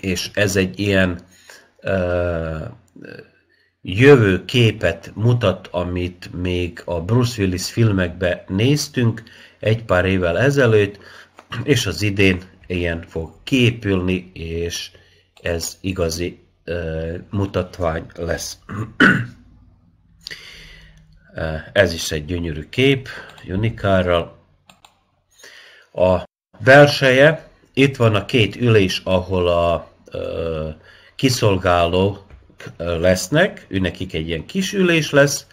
és ez egy ilyen uh, jövő képet mutat, amit még a Bruce Willis filmekbe néztünk egy pár évvel ezelőtt, és az idén ilyen fog képülni, és ez igazi uh, mutatvány lesz. ez is egy gyönyörű kép Unikárral. A belseje itt van a két ülés, ahol a ö, kiszolgáló lesznek, nekik egy ilyen kis ülés lesz,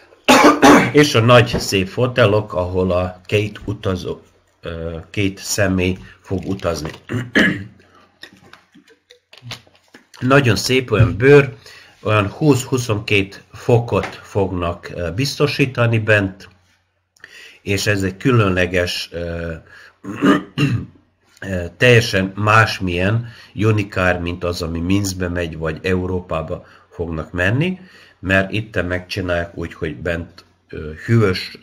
és a nagy szép fotelok, ahol a két utazó, ö, két személy fog utazni. Nagyon szép olyan bőr, olyan 20-22 fokot fognak biztosítani bent, és ez egy különleges teljesen másmilyen jonikár, mint az, ami Minskbe megy, vagy Európába fognak menni, mert itt megcsinálják úgy, hogy bent hűvös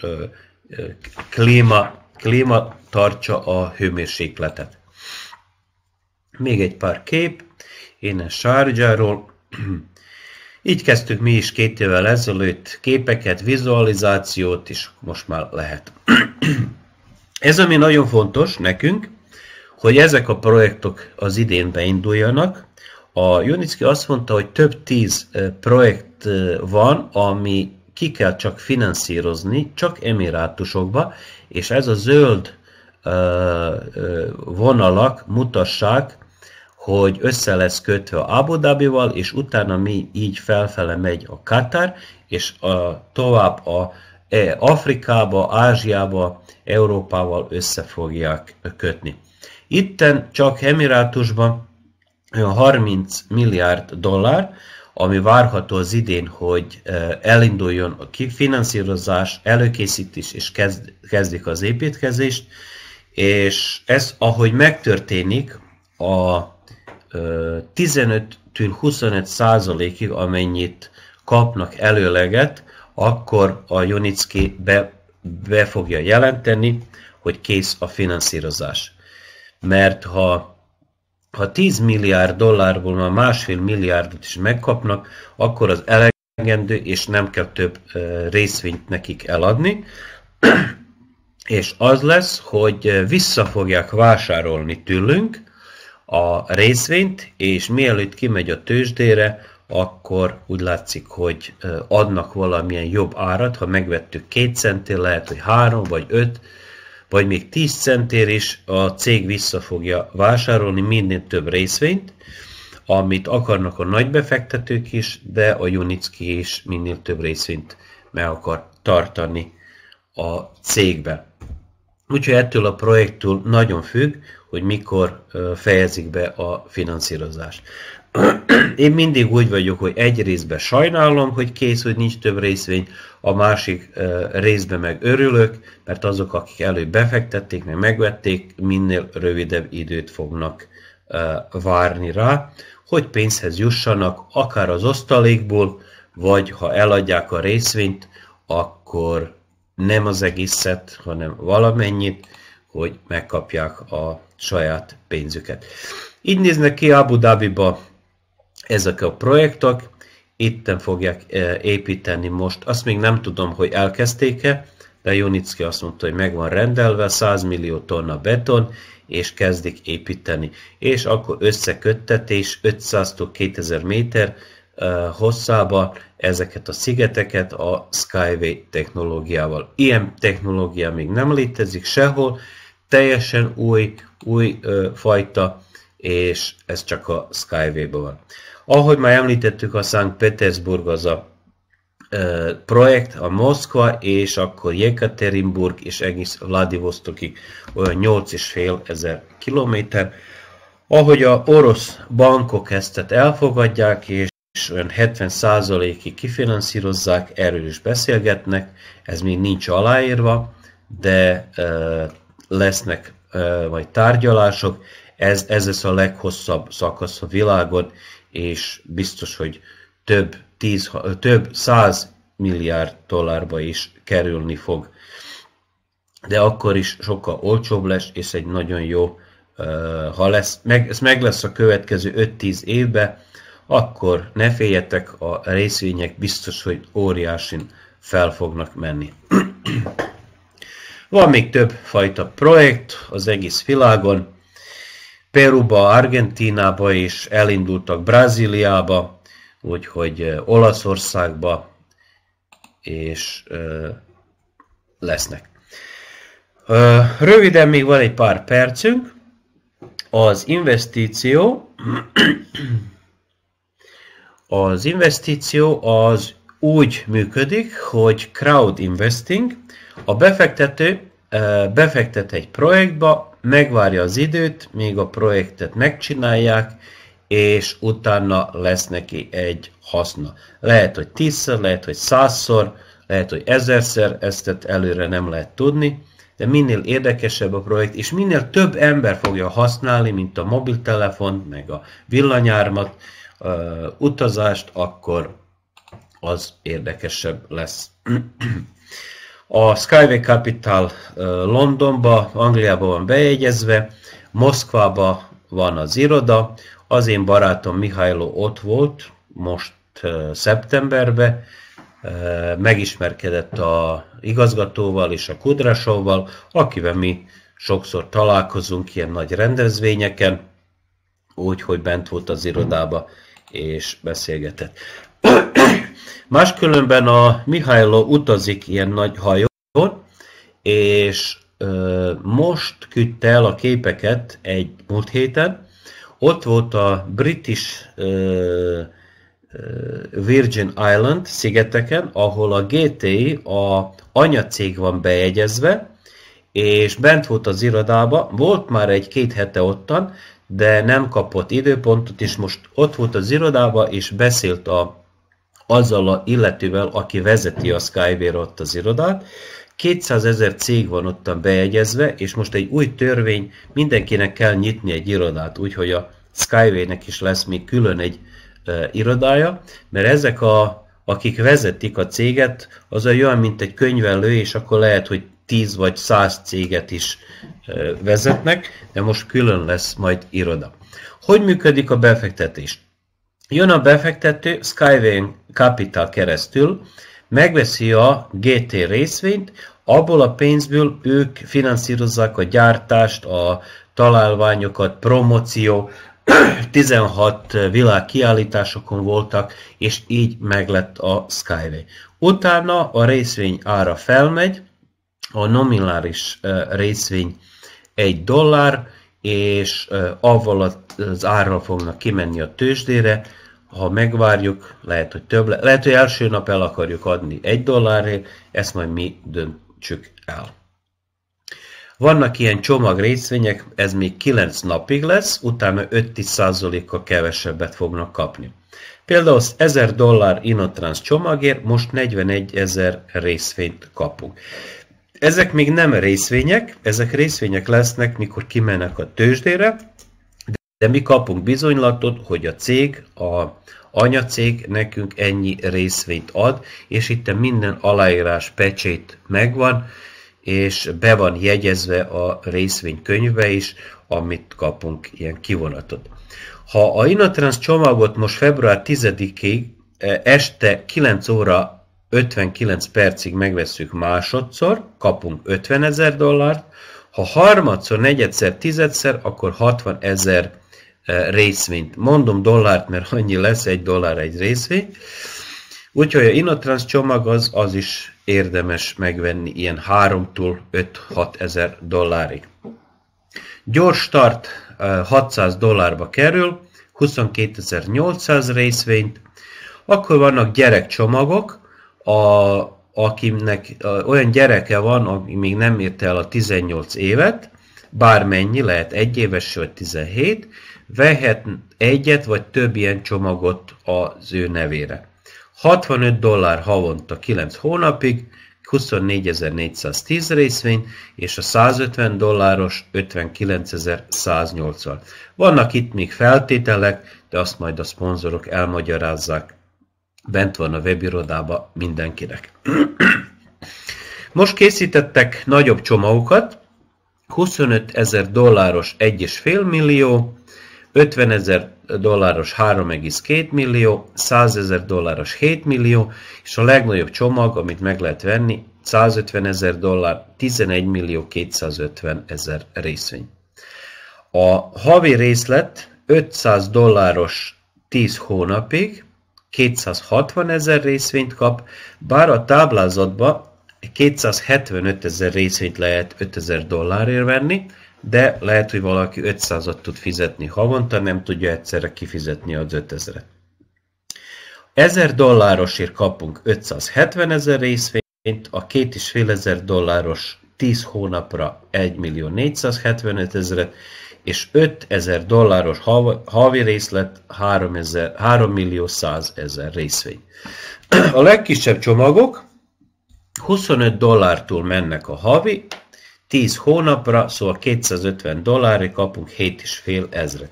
klíma, klíma tartsa a hőmérsékletet. Még egy pár kép, én a Sárgyáról. Így kezdtük mi is két évvel ezelőtt képeket, vizualizációt, és most már lehet. Ez ami nagyon fontos nekünk, hogy ezek a projektok az idén beinduljanak. A Junicki azt mondta, hogy több tíz projekt van, ami ki kell csak finanszírozni, csak emirátusokba, és ez a zöld vonalak mutassák, hogy össze lesz kötve a Abu Dhabival, és utána mi így felfele megy a Katar, és a, tovább a e, Afrikába, Ázsiába, Európával össze fogják kötni. Itten csak Emirátusban 30 milliárd dollár, ami várható az idén, hogy elinduljon a finanszírozás, előkészítés és kezd, kezdik az építkezést, és ez, ahogy megtörténik, a 15-25 százalékig, amennyit kapnak előleget, akkor a Junicki be, be fogja jelenteni, hogy kész a finanszírozás mert ha, ha 10 milliárd dollárból már másfél milliárdot is megkapnak, akkor az elegendő, és nem kell több részvényt nekik eladni, és az lesz, hogy vissza fogják vásárolni tőlünk a részvényt, és mielőtt kimegy a tőzsdére, akkor úgy látszik, hogy adnak valamilyen jobb árat, ha megvettük két centi, lehet, hogy három vagy öt, vagy még 10 centér is a cég vissza fogja vásárolni minden több részvényt, amit akarnak a nagy befektetők is, de a Junicki is minél több részvényt meg akar tartani a cégbe. Úgyhogy ettől a projektől nagyon függ, hogy mikor fejezik be a finanszírozást. Én mindig úgy vagyok, hogy egy részben sajnálom, hogy kész, hogy nincs több részvény, a másik részben meg örülök, mert azok, akik előbb befektették, meg megvették, minél rövidebb időt fognak várni rá, hogy pénzhez jussanak, akár az osztalékból, vagy ha eladják a részvényt, akkor nem az egészet, hanem valamennyit, hogy megkapják a saját pénzüket. Így néznek ki Abu Dhabiba ezek a projektek, itten fogják e, építeni most. Azt még nem tudom, hogy elkezdték-e, de Junicki azt mondta, hogy meg van rendelve, 100 millió tonna beton, és kezdik építeni. És akkor összeköttetés 500 2000 méter e, hosszába ezeket a szigeteket a Skyway technológiával. Ilyen technológia még nem létezik sehol, teljesen új, új e, fajta, és ez csak a skyway ban van. Ahogy már említettük, a Szent Petersburg az a projekt, a Moszkva, és akkor Jekaterinburg és egész Vladivostokig olyan 8,5 ezer kilométer. Ahogy a orosz bankok ezt elfogadják, és olyan 70%-ig kifinanszírozzák, erről is beszélgetnek, ez még nincs aláírva, de e, lesznek e, majd tárgyalások, ez, ez lesz a leghosszabb szakasz a világon, és biztos, hogy több, tíz, több száz milliárd dollárba is kerülni fog. De akkor is sokkal olcsóbb lesz, és egy nagyon jó, ha lesz, meg, ez meg lesz a következő 5-10 évben, akkor ne féljetek, a részvények biztos, hogy óriásin fel fognak menni. Van még több fajta projekt az egész világon, Peruba, Argentínába és elindultak Brazíliába, úgyhogy Olaszországba, és lesznek. Röviden még van egy pár percünk. Az investíció az investíció az úgy működik, hogy crowd investing, a befektető befektet egy projektba, megvárja az időt, még a projektet megcsinálják, és utána lesz neki egy haszna. Lehet, hogy tízszer, lehet, hogy százszor, lehet, hogy ezerszer, ezt előre nem lehet tudni, de minél érdekesebb a projekt, és minél több ember fogja használni, mint a mobiltelefont, meg a villanyármat, utazást, akkor az érdekesebb lesz. A Skyway Capital Londonba, Angliába van bejegyezve, Moszkvába van az iroda, az én barátom Mihályló ott volt, most szeptemberben, megismerkedett a igazgatóval és a Kudrasovval, akivel mi sokszor találkozunk ilyen nagy rendezvényeken, úgyhogy bent volt az irodába és beszélgetett. Máskülönben a Mihályló utazik ilyen nagy hajón, és ö, most küldte el a képeket egy múlt héten. Ott volt a British ö, Virgin Island szigeteken, ahol a GTI, a anyacég van bejegyezve, és bent volt az irodába, volt már egy-két hete ottan, de nem kapott időpontot, és most ott volt az irodába, és beszélt a azzal a illetővel, aki vezeti a skyway ra ott az irodát. 200 ezer cég van ottan bejegyezve, és most egy új törvény, mindenkinek kell nyitni egy irodát, úgyhogy a Skyway-nek is lesz még külön egy e, irodája, mert ezek a, akik vezetik a céget, az olyan, mint egy könyvelő, és akkor lehet, hogy 10 vagy 100 céget is e, vezetnek, de most külön lesz majd iroda. Hogy működik a befektetés? Jön a befektető Skyway Capital keresztül, megveszi a GT részvényt, abból a pénzből ők finanszírozzák a gyártást, a találványokat, promóció, 16 világkiállításokon voltak, és így meglett a Skyway. Utána a részvény ára felmegy, a nominális részvény 1 dollár, és avval a az árral fognak kimenni a tőzsdére, ha megvárjuk, lehet, hogy több, le- lehet, hogy első nap el akarjuk adni egy dollárért, ezt majd mi döntsük el. Vannak ilyen csomag részvények, ez még 9 napig lesz, utána 5-10%-kal kevesebbet fognak kapni. Például az 1000 dollár Inotrans csomagért most 41 ezer részvényt kapunk. Ezek még nem részvények, ezek részvények lesznek, mikor kimennek a tőzsdére, de mi kapunk bizonylatot, hogy a cég, a anyacég nekünk ennyi részvényt ad, és itt minden aláírás pecsét megvan, és be van jegyezve a részvénykönyve is, amit kapunk ilyen kivonatot. Ha a Inatrans csomagot most február 10-ig e, este 9 óra 59 percig megveszünk másodszor, kapunk 50 ezer dollárt, ha harmadszor, negyedszer, tizedszer, akkor 60 ezer részvényt. Mondom dollárt, mert annyi lesz egy dollár egy részvény. Úgyhogy a Innotrans csomag az, az is érdemes megvenni ilyen 3-tól 5-6 ezer dollárig. Gyors start 600 dollárba kerül, 22.800 részvényt, akkor vannak gyerekcsomagok, a, akinek olyan gyereke van, ami még nem érte el a 18 évet, bármennyi, lehet egyéves, vagy 17, vehet egyet vagy több ilyen csomagot az ő nevére. 65 dollár havonta 9 hónapig, 24.410 részvény, és a 150 dolláros 59.180. Vannak itt még feltételek, de azt majd a szponzorok elmagyarázzák. Bent van a webirodába mindenkinek. Most készítettek nagyobb csomagokat, 25 ezer dolláros 1,5 millió, 50 ezer dolláros 3,2 millió, 100 ezer dolláros 7 millió, és a legnagyobb csomag, amit meg lehet venni, 150 ezer dollár, 11 millió 250 ezer részvény. A havi részlet 500 dolláros 10 hónapig, 260 ezer részvényt kap, bár a táblázatba 275 ezer részvényt lehet 5000 dollárért venni, de lehet, hogy valaki 500-at tud fizetni havonta, nem tudja egyszerre kifizetni az 5000-et. 1000 dollárosért kapunk 570 ezer részvényt, a 2500 dolláros 10 hónapra 1 millió 475 ezeret, és 5000 dolláros havi részlet 3, 000, 3 millió 100 ezer részvény. A legkisebb csomagok 25 dollártól mennek a havi, 10 hónapra, szóval 250 dollárra kapunk 7,5 ezret.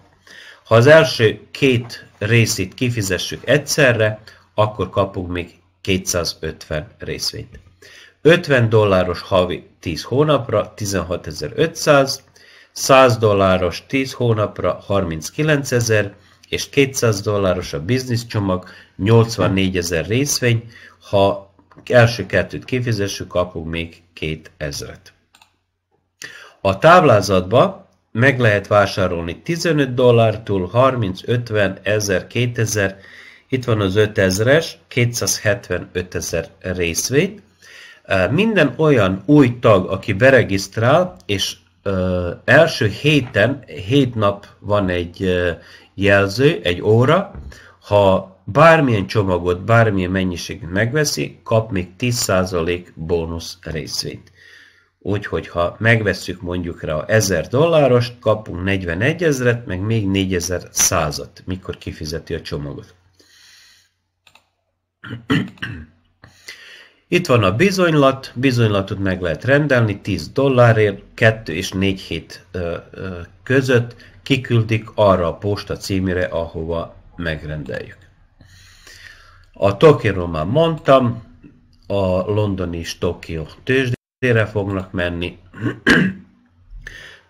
Ha az első két részét kifizessük egyszerre, akkor kapunk még 250 részvényt. 50 dolláros havi 10 hónapra 16500, 100 dolláros 10 hónapra 39000, és 200 dolláros a biznisz csomag, 84.000 részvény, ha első kettőt kifizessük, kapunk még két ezret. A táblázatba meg lehet vásárolni 15 dollártól 30, 50, 1000, 2000, itt van az 5000-es, 275 ezer részvét. Minden olyan új tag, aki beregisztrál, és első héten, hét nap van egy jelző, egy óra, ha bármilyen csomagot, bármilyen mennyiségűt megveszi, kap még 10% bónusz részvényt. Úgyhogy ha megveszük mondjuk rá a 1000 dollárost, kapunk 41 ezeret, meg még 4000 százat, mikor kifizeti a csomagot. Itt van a bizonylat, bizonylatot meg lehet rendelni 10 dollárért, 2 és 4 hét között kiküldik arra a posta címére, ahova megrendeljük. A Tokiról már mondtam, a londoni és Tokió tőzsdére fognak menni.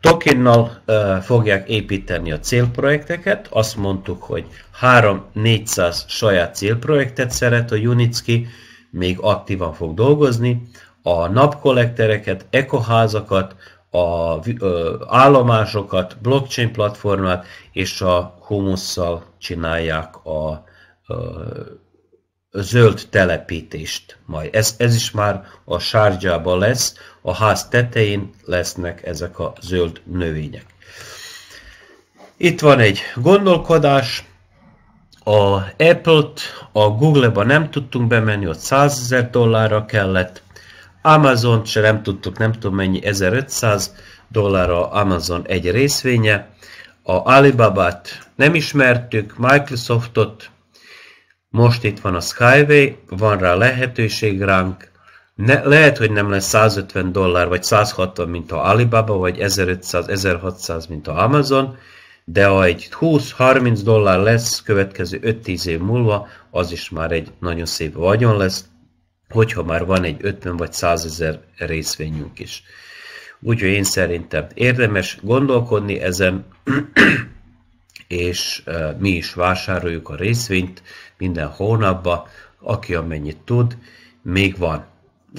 Tokinnal uh, fogják építeni a célprojekteket. Azt mondtuk, hogy 3-400 saját célprojektet szeret a Unicki, még aktívan fog dolgozni. A napkollektereket, ekoházakat, a állomásokat, blockchain platformát és a humusszal csinálják a ö, zöld telepítést majd. Ez, ez is már a sárgyában lesz, a ház tetején lesznek ezek a zöld növények. Itt van egy gondolkodás, a Apple-t a Google-ba nem tudtunk bemenni, ott 100 ezer dollárra kellett, Amazon-t se nem tudtuk, nem tudom mennyi, 1500 dollárra Amazon egy részvénye, a Alibaba-t nem ismertük, Microsoftot most itt van a Skyway, van rá lehetőség ránk, ne, lehet, hogy nem lesz 150 dollár, vagy 160, mint a Alibaba, vagy 1500-1600, mint a Amazon, de ha egy 20-30 dollár lesz következő 5-10 év múlva, az is már egy nagyon szép vagyon lesz, hogyha már van egy 50 vagy 100 ezer részvényünk is. Úgyhogy én szerintem érdemes gondolkodni ezen, és mi is vásároljuk a részvényt minden hónapban, aki amennyit tud, még van.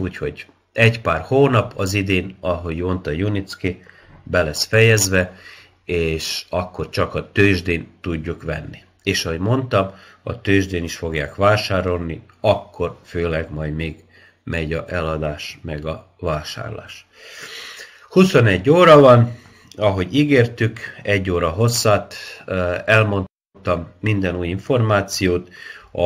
Úgyhogy egy pár hónap az idén, ahogy mondta Junicki, be lesz fejezve, és akkor csak a tőzsdén tudjuk venni. És ahogy mondtam, a tőzsdén is fogják vásárolni, akkor főleg majd még megy a eladás, meg a vásárlás. 21 óra van, ahogy ígértük, egy óra hosszat, elmondtam minden új információt, a,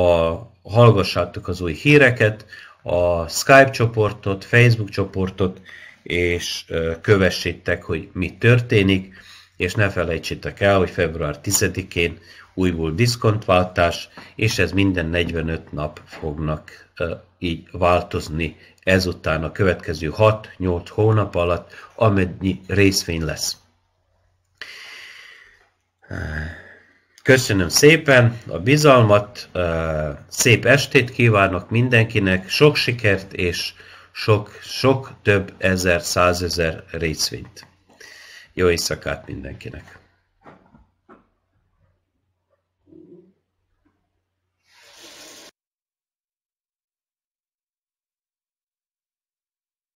hallgassátok az új híreket, a Skype csoportot, Facebook csoportot, és kövessétek, hogy mi történik, és ne felejtsétek el, hogy február 10-én újból diszkontváltás, és ez minden 45 nap fognak így változni ezután a következő 6-8 hónap alatt, amennyi részvény lesz. Köszönöm szépen a bizalmat, szép estét kívánok mindenkinek, sok sikert és sok, sok több ezer, százezer részvényt. Jó éjszakát mindenkinek!